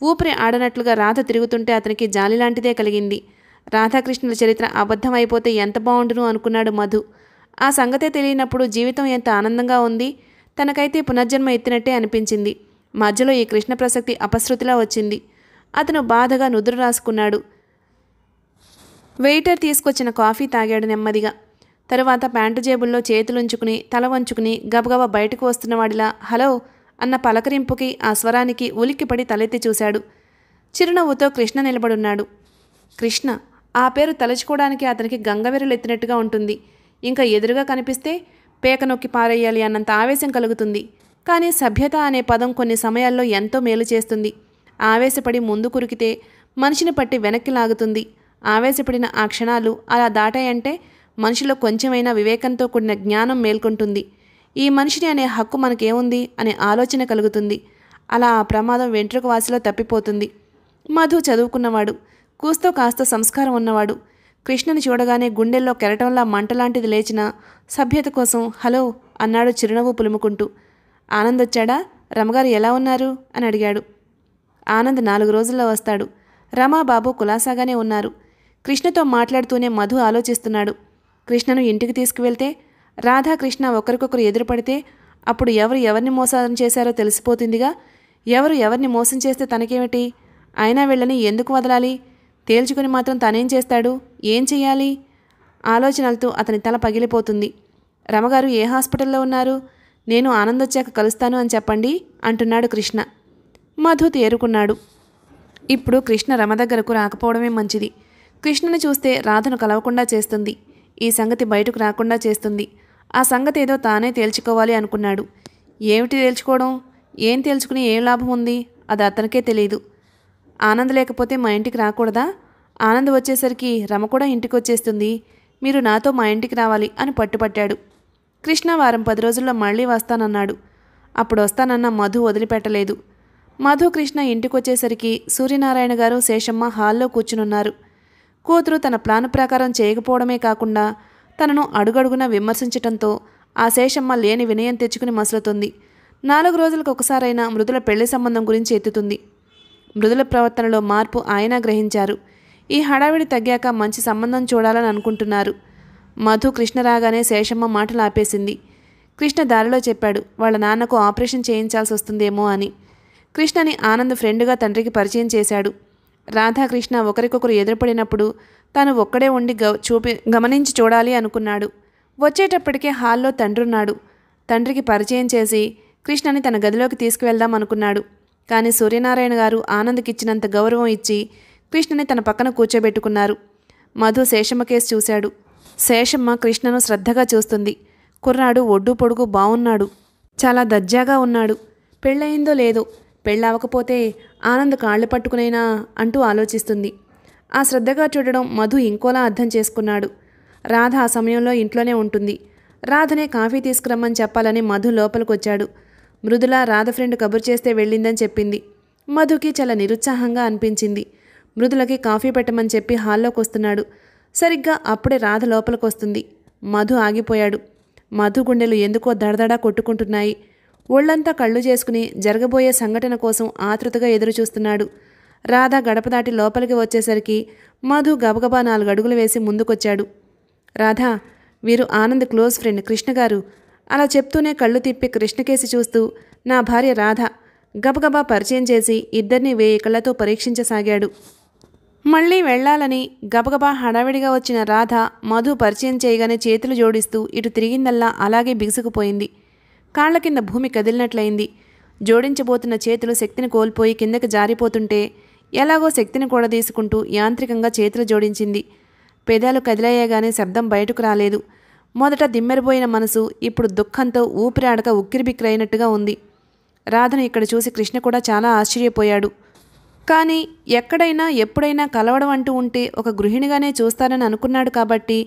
ఊపిరి ఆడనట్లుగా రాధ తిరుగుతుంటే అతనికి జాలి లాంటిదే కలిగింది రాధాకృష్ణుల చరిత్ర అబద్ధమైపోతే ఎంత బాగుండును అనుకున్నాడు మధు ఆ సంగతే తెలియనప్పుడు జీవితం ఎంత ఆనందంగా ఉంది తనకైతే పునర్జన్మ ఎత్తినట్టే అనిపించింది మధ్యలో ఈ కృష్ణ ప్రసక్తి అపశృతిలా వచ్చింది అతను బాధగా నుదురు రాసుకున్నాడు వెయిటర్ తీసుకొచ్చిన కాఫీ తాగాడు నెమ్మదిగా తరువాత ప్యాంటు జేబుల్లో చేతులుంచుకుని తల వంచుకుని గబగబా బయటకు వస్తున్నవాడిలా హలో అన్న పలకరింపుకి ఆ స్వరానికి ఉలిక్కిపడి తలెత్తి చూశాడు చిరునవ్వుతో కృష్ణ నిలబడున్నాడు కృష్ణ ఆ పేరు తలుచుకోవడానికి అతనికి గంగవీరులు ఎత్తినట్టుగా ఉంటుంది ఇంకా ఎదురుగా కనిపిస్తే పేక నొక్కి పారేయాలి అన్నంత ఆవేశం కలుగుతుంది కానీ సభ్యత అనే పదం కొన్ని సమయాల్లో ఎంతో మేలు చేస్తుంది ఆవేశపడి ముందు కురికితే మనిషిని పట్టి వెనక్కి లాగుతుంది ఆవేశపడిన ఆ క్షణాలు అలా దాటాయంటే మనిషిలో కొంచెమైనా వివేకంతో కూడిన జ్ఞానం మేల్కొంటుంది ఈ మనిషిని అనే హక్కు మనకేముంది అనే ఆలోచన కలుగుతుంది అలా ఆ ప్రమాదం వెంట్రుక వాసిలో తప్పిపోతుంది మధు చదువుకున్నవాడు కూస్తో కాస్త సంస్కారం ఉన్నవాడు కృష్ణని చూడగానే గుండెల్లో కెరటంలా మంటలాంటిది లేచిన సభ్యత కోసం హలో అన్నాడు చిరునవ్వు పులుముకుంటూ ఆనంద్ వచ్చాడా రమగారు ఎలా ఉన్నారు అని అడిగాడు ఆనంద్ నాలుగు రోజుల్లో వస్తాడు రమాబాబు కులాసాగానే ఉన్నారు కృష్ణతో మాట్లాడుతూనే మధు ఆలోచిస్తున్నాడు కృష్ణను ఇంటికి తీసుకువెళ్తే రాధాకృష్ణ ఒకరికొకరు ఎదురుపడితే అప్పుడు ఎవరు ఎవరిని మోసం చేశారో తెలిసిపోతుందిగా ఎవరు ఎవరిని మోసం చేస్తే తనకేమిటి అయినా వెళ్ళని ఎందుకు వదలాలి తేల్చుకుని మాత్రం తనేం చేస్తాడు ఏం చేయాలి ఆలోచనలతో అతని తల పగిలిపోతుంది రమగారు ఏ హాస్పిటల్లో ఉన్నారు నేను ఆనందొచ్చాక కలుస్తాను అని చెప్పండి అంటున్నాడు కృష్ణ మధు తేరుకున్నాడు ఇప్పుడు కృష్ణ రమ దగ్గరకు రాకపోవడమే మంచిది కృష్ణను చూస్తే రాధను కలవకుండా చేస్తుంది ఈ సంగతి బయటకు రాకుండా చేస్తుంది ఆ సంగతి ఏదో తానే తేల్చుకోవాలి అనుకున్నాడు ఏమిటి తేల్చుకోవడం ఏం తేల్చుకుని ఏం లాభం ఉంది అది అతనికే తెలియదు ఆనంద్ లేకపోతే మా ఇంటికి రాకూడదా ఆనంద్ వచ్చేసరికి రమ కూడా ఇంటికి వచ్చేస్తుంది మీరు నాతో మా ఇంటికి రావాలి అని పట్టుపట్టాడు కృష్ణ వారం పది రోజుల్లో మళ్ళీ వస్తానన్నాడు అప్పుడు వస్తానన్న మధు వదిలిపెట్టలేదు మధు కృష్ణ ఇంటికొచ్చేసరికి సూర్యనారాయణ గారు శేషమ్మ హాల్లో కూర్చునున్నారు కూతురు తన ప్లాన్ ప్రకారం చేయకపోవడమే కాకుండా తనను అడుగడుగున విమర్శించటంతో ఆ శేషమ్మ లేని వినయం తెచ్చుకుని మసులుతుంది నాలుగు రోజులకు ఒకసారైనా మృదుల పెళ్లి సంబంధం గురించి ఎత్తుతుంది మృదుల ప్రవర్తనలో మార్పు ఆయన గ్రహించారు ఈ హడావిడి తగ్గాక మంచి సంబంధం చూడాలని అనుకుంటున్నారు మధు కృష్ణ రాగానే శేషమ్మ మాటలు ఆపేసింది కృష్ణ దారిలో చెప్పాడు వాళ్ళ నాన్నకు ఆపరేషన్ చేయించాల్సి వస్తుందేమో అని కృష్ణని ఆనంద్ ఫ్రెండ్గా తండ్రికి పరిచయం చేశాడు రాధాకృష్ణ ఒకరికొకరు ఎదురుపడినప్పుడు తాను ఒక్కడే ఉండి గ చూపి గమనించి చూడాలి అనుకున్నాడు వచ్చేటప్పటికే హాల్లో తండ్రున్నాడు తండ్రికి పరిచయం చేసి కృష్ణని తన గదిలోకి తీసుకువెళ్దాం అనుకున్నాడు కానీ సూర్యనారాయణ గారు ఆనంద్కిచ్చినంత గౌరవం ఇచ్చి కృష్ణని తన పక్కన కూర్చోబెట్టుకున్నారు మధు శేషమ్మ కేసు చూశాడు శేషమ్మ కృష్ణను శ్రద్ధగా చూస్తుంది కుర్రాడు ఒడ్డు పొడుగు బావున్నాడు చాలా దర్జాగా ఉన్నాడు పెళ్ళయిందో లేదో పెళ్ళవకపోతే ఆనంద్ కాళ్ళు పట్టుకునైనా అంటూ ఆలోచిస్తుంది ఆ శ్రద్ధగా చూడడం మధు ఇంకోలా అర్థం చేసుకున్నాడు రాధ ఆ సమయంలో ఇంట్లోనే ఉంటుంది రాధనే కాఫీ తీసుకురమ్మని చెప్పాలని మధు లోపలికొచ్చాడు మృదుల రాధ ఫ్రెండ్ కబుర్ చేస్తే వెళ్ళిందని చెప్పింది మధుకి చాలా నిరుత్సాహంగా అనిపించింది మృదులకి కాఫీ పెట్టమని చెప్పి హాల్లోకి వస్తున్నాడు సరిగ్గా అప్పుడే రాధ లోపలికి వస్తుంది మధు ఆగిపోయాడు మధు గుండెలు ఎందుకో దడదడా కొట్టుకుంటున్నాయి ఒళ్ళంతా కళ్ళు చేసుకుని జరగబోయే సంఘటన కోసం ఆతృతగా ఎదురుచూస్తున్నాడు రాధ గడప దాటి లోపలికి వచ్చేసరికి మధు గబగబా నాలుగు అడుగులు వేసి ముందుకొచ్చాడు రాధా వీరు ఆనంద్ క్లోజ్ ఫ్రెండ్ కృష్ణ గారు అలా చెప్తూనే కళ్ళు తిప్పి కృష్ణకేసి చూస్తూ నా భార్య రాధ గబగబా పరిచయం చేసి ఇద్దరిని వేయి కళ్ళతో పరీక్షించసాగాడు మళ్ళీ వెళ్లాలని గబగబా హడావిడిగా వచ్చిన రాధ మధు పరిచయం చేయగానే చేతులు జోడిస్తూ ఇటు తిరిగిందల్లా అలాగే బిగుసుకుపోయింది కాళ్ల కింద భూమి కదిలినట్లయింది జోడించబోతున్న చేతులు శక్తిని కోల్పోయి కిందకి జారిపోతుంటే ఎలాగో శక్తిని కూడా తీసుకుంటూ యాంత్రికంగా చేతులు జోడించింది పెదాలు కదిలయ్యగానే శబ్దం బయటకు రాలేదు మొదట దిమ్మెరిపోయిన మనసు ఇప్పుడు దుఃఖంతో ఊపిరాడక ఉక్కిరిబిక్కిరైనట్టుగా ఉంది రాధను ఇక్కడ చూసి కృష్ణ కూడా చాలా ఆశ్చర్యపోయాడు కానీ ఎక్కడైనా ఎప్పుడైనా కలవడం అంటూ ఉంటే ఒక గృహిణిగానే చూస్తారని అనుకున్నాడు కాబట్టి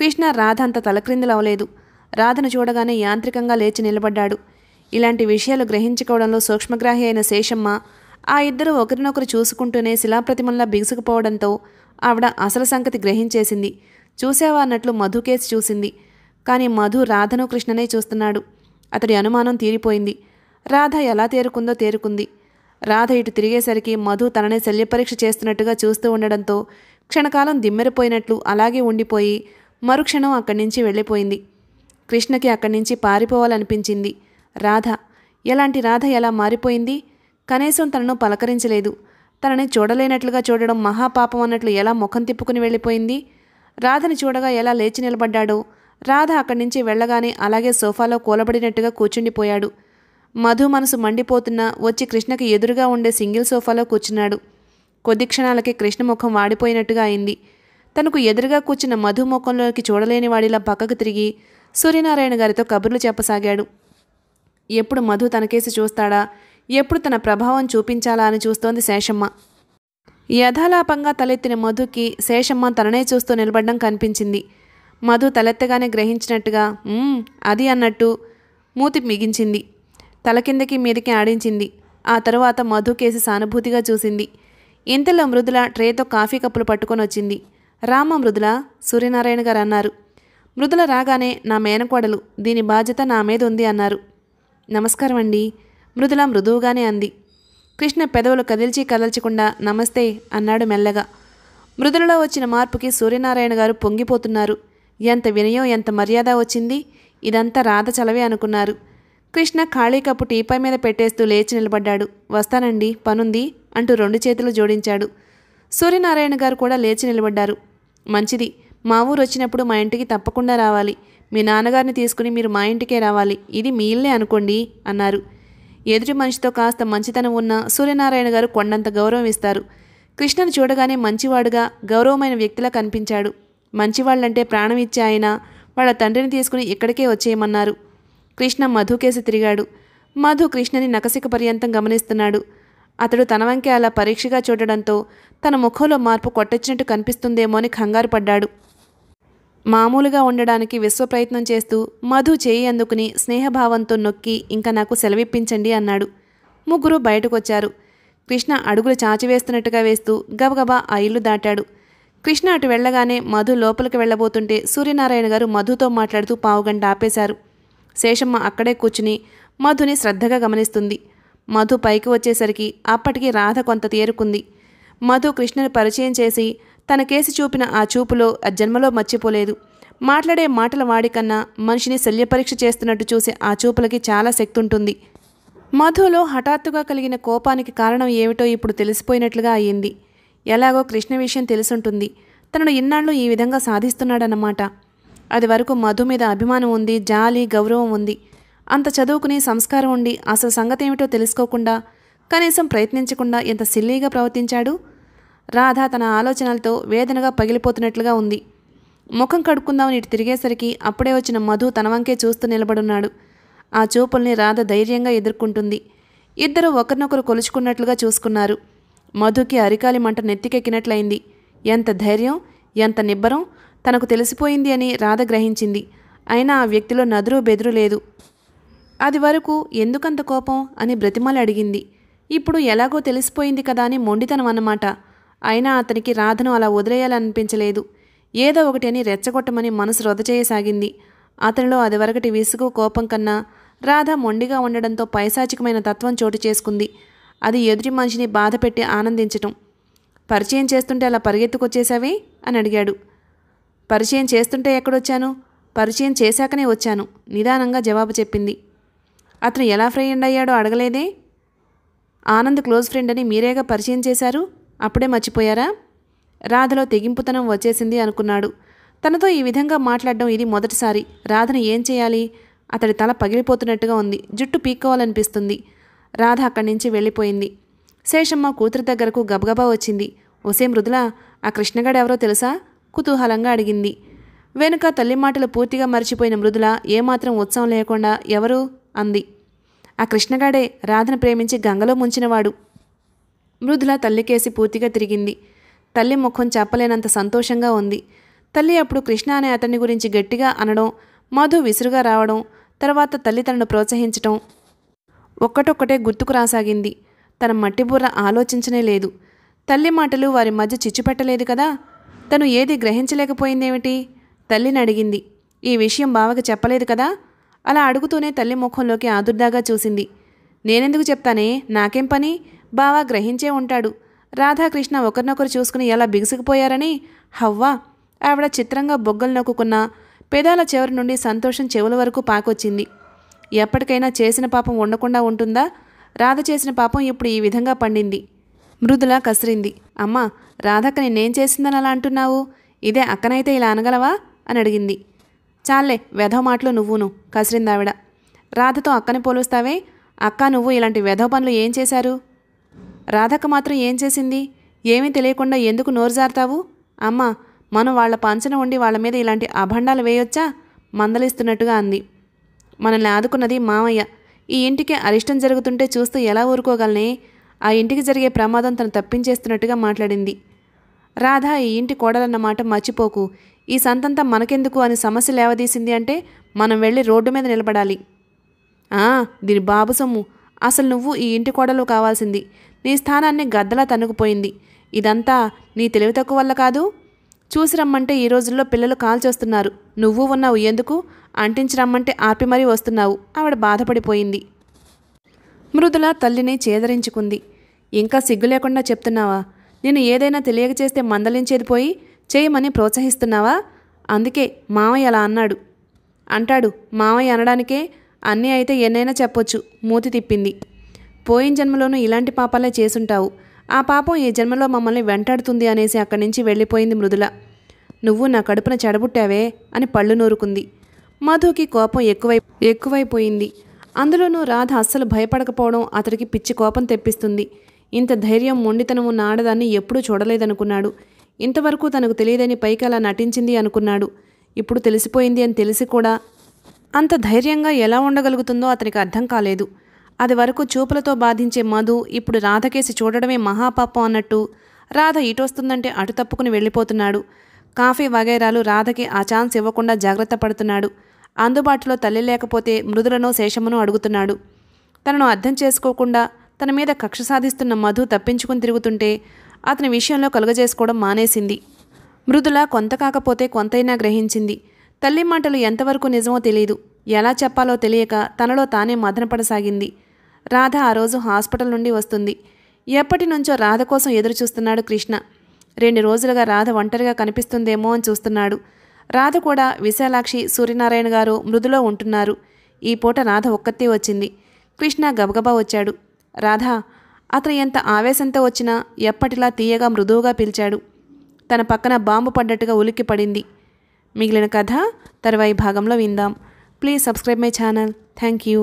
కృష్ణ రాధ అంత తలక్రిందులవలేదు రాధను చూడగానే యాంత్రికంగా లేచి నిలబడ్డాడు ఇలాంటి విషయాలు గ్రహించుకోవడంలో సూక్ష్మగ్రాహి అయిన శేషమ్మ ఆ ఇద్దరు ఒకరినొకరు చూసుకుంటూనే శిలాప్రతిమల్లా బిగుసుకుపోవడంతో ఆవిడ అసలు సంగతి గ్రహించేసింది చూసేవా అన్నట్లు మధుకేసి చూసింది కానీ మధు రాధను కృష్ణనే చూస్తున్నాడు అతడి అనుమానం తీరిపోయింది రాధ ఎలా తేరుకుందో తేరుకుంది రాధ ఇటు తిరిగేసరికి మధు తననే శల్యపరీక్ష చేస్తున్నట్టుగా చూస్తూ ఉండడంతో క్షణకాలం దిమ్మెరిపోయినట్లు అలాగే ఉండిపోయి మరుక్షణం అక్కడి నుంచి వెళ్ళిపోయింది కృష్ణకి అక్కడి నుంచి పారిపోవాలనిపించింది రాధ ఎలాంటి రాధ ఎలా మారిపోయింది కనీసం తనను పలకరించలేదు తనని చూడలేనట్లుగా చూడడం మహాపాపం అన్నట్లు ఎలా ముఖం తిప్పుకుని వెళ్ళిపోయింది రాధని చూడగా ఎలా లేచి నిలబడ్డాడో రాధ అక్కడి నుంచి వెళ్ళగానే అలాగే సోఫాలో కూలబడినట్టుగా కూర్చుండిపోయాడు మధు మనసు మండిపోతున్నా వచ్చి కృష్ణకి ఎదురుగా ఉండే సింగిల్ సోఫాలో కూర్చున్నాడు కొద్ది క్షణాలకే కృష్ణ ముఖం వాడిపోయినట్టుగా అయింది తనకు ఎదురుగా కూర్చున్న మధు ముఖంలోకి చూడలేని వాడిలా పక్కకు తిరిగి సూర్యనారాయణ గారితో కబుర్లు చెప్పసాగాడు ఎప్పుడు మధు తనకేసి చూస్తాడా ఎప్పుడు తన ప్రభావం చూపించాలా అని చూస్తోంది శేషమ్మ యథాలాపంగా తలెత్తిన మధుకి శేషమ్మ తననే చూస్తూ నిలబడడం కనిపించింది మధు తలెత్తగానే గ్రహించినట్టుగా అది అన్నట్టు మూతి మిగించింది తల కిందకి మీదకి ఆడించింది ఆ తరువాత మధు కేసి సానుభూతిగా చూసింది ఇంతలో మృదుల ట్రేతో కాఫీ కప్పులు పట్టుకొని వచ్చింది రామ మృదుల సూర్యనారాయణ గారు అన్నారు మృదుల రాగానే నా మేనకోడలు దీని బాధ్యత నా మీద ఉంది అన్నారు నమస్కారం అండి మృదుల మృదువుగానే అంది కృష్ణ పెదవులు కదిల్చి కదల్చకుండా నమస్తే అన్నాడు మెల్లగా మృదులలో వచ్చిన మార్పుకి సూర్యనారాయణ గారు పొంగిపోతున్నారు ఎంత వినయం ఎంత మర్యాద వచ్చింది ఇదంతా రాధ చలవే అనుకున్నారు కృష్ణ ఖాళీ కప్పు టీపాయ్ మీద పెట్టేస్తూ లేచి నిలబడ్డాడు వస్తానండి పనుంది అంటూ రెండు చేతులు జోడించాడు సూర్యనారాయణ గారు కూడా లేచి నిలబడ్డారు మంచిది మా ఊరు వచ్చినప్పుడు మా ఇంటికి తప్పకుండా రావాలి మీ నాన్నగారిని తీసుకుని మీరు మా ఇంటికే రావాలి ఇది మీ ఇల్లే అనుకోండి అన్నారు ఎదుటి మనిషితో కాస్త మంచితనం ఉన్న సూర్యనారాయణ గారు కొండంత గౌరవం ఇస్తారు కృష్ణను చూడగానే మంచివాడుగా గౌరవమైన వ్యక్తిలా కనిపించాడు మంచివాళ్ళంటే ప్రాణం ఇచ్చే ఆయన వాళ్ళ తండ్రిని తీసుకుని ఇక్కడికే వచ్చేయమన్నారు కృష్ణ మధు కేసి తిరిగాడు మధు కృష్ణని నకసిక పర్యంతం గమనిస్తున్నాడు అతడు తన వంకే అలా పరీక్షగా చూడడంతో తన ముఖంలో మార్పు కొట్టొచ్చినట్టు కనిపిస్తుందేమో అని కంగారు పడ్డాడు మామూలుగా ఉండడానికి విశ్వ ప్రయత్నం చేస్తూ మధు చేయి అందుకుని స్నేహభావంతో నొక్కి ఇంకా నాకు సెలవిప్పించండి అన్నాడు ముగ్గురు బయటకొచ్చారు కృష్ణ అడుగులు చాచివేస్తున్నట్టుగా వేస్తూ గబగబా ఆ ఇల్లు దాటాడు కృష్ణ అటు వెళ్ళగానే మధు లోపలికి వెళ్ళబోతుంటే సూర్యనారాయణ గారు మధుతో మాట్లాడుతూ పావుగంట ఆపేశారు శేషమ్మ అక్కడే కూర్చుని మధుని శ్రద్ధగా గమనిస్తుంది మధు పైకి వచ్చేసరికి అప్పటికి రాధ కొంత తేరుకుంది మధు కృష్ణను పరిచయం చేసి తన కేసి చూపిన ఆ చూపులో ఆ జన్మలో మర్చిపోలేదు మాట్లాడే మాటల వాడికన్నా మనిషిని శల్యపరీక్ష చేస్తున్నట్టు చూసే ఆ చూపులకి చాలా శక్తి ఉంటుంది మధులో హఠాత్తుగా కలిగిన కోపానికి కారణం ఏమిటో ఇప్పుడు తెలిసిపోయినట్లుగా అయ్యింది ఎలాగో కృష్ణ విషయం తెలుసుంటుంది తనను ఇన్నాళ్ళు ఈ విధంగా సాధిస్తున్నాడన్నమాట అది వరకు మధు మీద అభిమానం ఉంది జాలి గౌరవం ఉంది అంత చదువుకుని సంస్కారం ఉండి అసలు సంగతి ఏమిటో తెలుసుకోకుండా కనీసం ప్రయత్నించకుండా ఎంత సిల్లీగా ప్రవర్తించాడు రాధ తన ఆలోచనలతో వేదనగా పగిలిపోతున్నట్లుగా ఉంది ముఖం కడుక్కుందామని ఇటు తిరిగేసరికి అప్పుడే వచ్చిన మధు తన వంకే చూస్తూ నిలబడున్నాడు ఆ చూపుల్ని రాధ ధైర్యంగా ఎదుర్కొంటుంది ఇద్దరు ఒకరినొకరు కొలుచుకున్నట్లుగా చూసుకున్నారు మధుకి అరికాలి మంట నెత్తికెక్కినట్లయింది ఎంత ధైర్యం ఎంత నిబ్బరం తనకు తెలిసిపోయింది అని రాధ గ్రహించింది అయినా ఆ వ్యక్తిలో నదురు బెదురు లేదు అది వరకు ఎందుకంత కోపం అని బ్రతిమల అడిగింది ఇప్పుడు ఎలాగో తెలిసిపోయింది కదా అని మొండితనం అన్నమాట అయినా అతనికి రాధను అలా వదిలేయాలనిపించలేదు ఏదో ఒకటి అని రెచ్చగొట్టమని మనసు రొద చేయసాగింది అతనిలో అదివరకటి విసుగు కోపం కన్నా రాధ మొండిగా ఉండడంతో పైశాచికమైన తత్వం చోటు చేసుకుంది అది ఎదుటి మనిషిని బాధ పెట్టి ఆనందించటం పరిచయం చేస్తుంటే అలా పరిగెత్తుకొచ్చేశావే అని అడిగాడు పరిచయం చేస్తుంటే ఎక్కడొచ్చాను పరిచయం చేశాకనే వచ్చాను నిదానంగా జవాబు చెప్పింది అతను ఎలా ఫ్రెండ్ అయ్యాడో అడగలేదే ఆనంద్ క్లోజ్ ఫ్రెండ్ అని మీరేగా పరిచయం చేశారు అప్పుడే మర్చిపోయారా రాధలో తెగింపుతనం వచ్చేసింది అనుకున్నాడు తనతో ఈ విధంగా మాట్లాడడం ఇది మొదటిసారి రాధను ఏం చేయాలి అతడి తల పగిలిపోతున్నట్టుగా ఉంది జుట్టు పీక్కోవాలనిపిస్తుంది రాధ అక్కడి నుంచి వెళ్ళిపోయింది శేషమ్మ కూతురు దగ్గరకు గబగబా వచ్చింది ఒసే మృదుల ఆ కృష్ణగాడెవరో తెలుసా కుతూహలంగా అడిగింది వెనుక తల్లి మాటలు పూర్తిగా మర్చిపోయిన మృదుల ఏమాత్రం ఉత్సవం లేకుండా ఎవరు అంది ఆ కృష్ణగాడే రాధను ప్రేమించి గంగలో ముంచినవాడు మృదుల తల్లికేసి పూర్తిగా తిరిగింది తల్లి ముఖం చెప్పలేనంత సంతోషంగా ఉంది తల్లి అప్పుడు కృష్ణ అనే అతని గురించి గట్టిగా అనడం మధు విసురుగా రావడం తర్వాత తల్లి తనను ప్రోత్సహించటం ఒక్కటొక్కటే గుర్తుకు రాసాగింది తన మట్టిబుర్ర ఆలోచించనే లేదు తల్లి మాటలు వారి మధ్య చిచ్చుపెట్టలేదు కదా తను ఏది గ్రహించలేకపోయిందేమిటి తల్లిని అడిగింది ఈ విషయం బావకి చెప్పలేదు కదా అలా అడుగుతూనే తల్లి ముఖంలోకి ఆదుర్దాగా చూసింది నేనెందుకు చెప్తానే నాకేం పని బావా గ్రహించే ఉంటాడు రాధాకృష్ణ ఒకరినొకరు చూసుకుని ఎలా బిగుసుకుపోయారని హవ్వా ఆవిడ చిత్రంగా బొగ్గలు నొక్కుకున్న పెదాల చివరి నుండి సంతోషం చెవుల వరకు పాకొచ్చింది ఎప్పటికైనా చేసిన పాపం ఉండకుండా ఉంటుందా రాధ చేసిన పాపం ఇప్పుడు ఈ విధంగా పండింది మృదులా కసిరింది అమ్మా రాధక్క నేనేం చేసిందని అలా అంటున్నావు ఇదే అక్కనైతే ఇలా అనగలవా అని అడిగింది చాలే వెధవ మాటలు నువ్వును కసిరిందావిడ రాధతో అక్కని పోలుస్తావే అక్క నువ్వు ఇలాంటి వెధవ పనులు ఏం చేశారు రాధక్క మాత్రం ఏం చేసింది ఏమీ తెలియకుండా ఎందుకు నోరు జారుతావు అమ్మా మనం వాళ్ళ పంచన ఉండి వాళ్ళ మీద ఇలాంటి అభండాలు వేయొచ్చా మందలిస్తున్నట్టుగా అంది మనల్ని ఆదుకున్నది మామయ్య ఈ ఇంటికి అరిష్టం జరుగుతుంటే చూస్తూ ఎలా ఊరుకోగలనే ఆ ఇంటికి జరిగే ప్రమాదం తను తప్పించేస్తున్నట్టుగా మాట్లాడింది రాధ ఈ ఇంటి కోడలన్న మాట మర్చిపోకు ఈ సంతంతా మనకెందుకు అని సమస్య లేవదీసింది అంటే మనం వెళ్ళి రోడ్డు మీద నిలబడాలి ఆ దీని బాబు సొమ్ము అసలు నువ్వు ఈ ఇంటి కోడలు కావాల్సింది నీ స్థానాన్ని గద్దలా తన్నుకుపోయింది ఇదంతా నీ తెలివి తక్కువ వల్ల కాదు చూసి రమ్మంటే ఈ రోజుల్లో పిల్లలు కాల్ చేస్తున్నారు నువ్వు ఉన్నావు ఎందుకు అంటించి రమ్మంటే ఆపి మరీ వస్తున్నావు ఆవిడ బాధపడిపోయింది మృదుల తల్లిని చేదరించుకుంది ఇంకా సిగ్గు లేకుండా చెప్తున్నావా నేను ఏదైనా తెలియక చేస్తే మందలించేది పోయి చేయమని ప్రోత్సహిస్తున్నావా అందుకే మావయ్య అలా అన్నాడు అంటాడు మావయ్య అనడానికే అన్నీ అయితే ఎన్నైనా చెప్పొచ్చు మూతి తిప్పింది పోయిన జన్మలోనూ ఇలాంటి పాపాలే చేసుంటావు ఆ పాపం ఈ జన్మలో మమ్మల్ని వెంటాడుతుంది అనేసి అక్కడి నుంచి వెళ్ళిపోయింది మృదుల నువ్వు నా కడుపున చెడబుట్టావే అని పళ్ళు నూరుకుంది మధుకి కోపం ఎక్కువై ఎక్కువైపోయింది అందులోనూ రాధ అస్సలు భయపడకపోవడం అతడికి పిచ్చి కోపం తెప్పిస్తుంది ఇంత ధైర్యం మొండితనం ఉన్న ఆడదాన్ని ఎప్పుడూ చూడలేదనుకున్నాడు ఇంతవరకు తనకు తెలియదని పైకి అలా నటించింది అనుకున్నాడు ఇప్పుడు తెలిసిపోయింది అని తెలిసి కూడా అంత ధైర్యంగా ఎలా ఉండగలుగుతుందో అతనికి అర్థం కాలేదు అది వరకు చూపులతో బాధించే మధు ఇప్పుడు రాధకేసి చూడడమే మహాపాపం అన్నట్టు రాధ ఇటొస్తుందంటే అటు తప్పుకుని వెళ్ళిపోతున్నాడు కాఫీ వగైరాలు రాధకి ఆ ఛాన్స్ ఇవ్వకుండా జాగ్రత్త పడుతున్నాడు అందుబాటులో తల్లి లేకపోతే మృదులను శేషమును అడుగుతున్నాడు తనను అర్థం చేసుకోకుండా తన మీద కక్ష సాధిస్తున్న మధు తప్పించుకుని తిరుగుతుంటే అతని విషయంలో కలుగజేసుకోవడం మానేసింది మృదుల కొంత కాకపోతే కొంతైనా గ్రహించింది తల్లి మాటలు ఎంతవరకు నిజమో తెలియదు ఎలా చెప్పాలో తెలియక తనలో తానే మదనపడసాగింది రాధ ఆ రోజు హాస్పిటల్ నుండి వస్తుంది ఎప్పటి నుంచో రాధ కోసం ఎదురుచూస్తున్నాడు కృష్ణ రెండు రోజులుగా రాధ ఒంటరిగా కనిపిస్తుందేమో అని చూస్తున్నాడు రాధ కూడా విశాలాక్షి సూర్యనారాయణ గారు మృదులో ఉంటున్నారు ఈ పూట రాధ ఒక్కతే వచ్చింది కృష్ణ గబగబా వచ్చాడు రాధ అతను ఎంత ఆవేశంతో వచ్చినా ఎప్పటిలా తీయగా మృదువుగా పిలిచాడు తన పక్కన బాంబు పడ్డట్టుగా ఉలిక్కి పడింది మిగిలిన కథ తర్వాయి భాగంలో విందాం please subscribe my channel thank you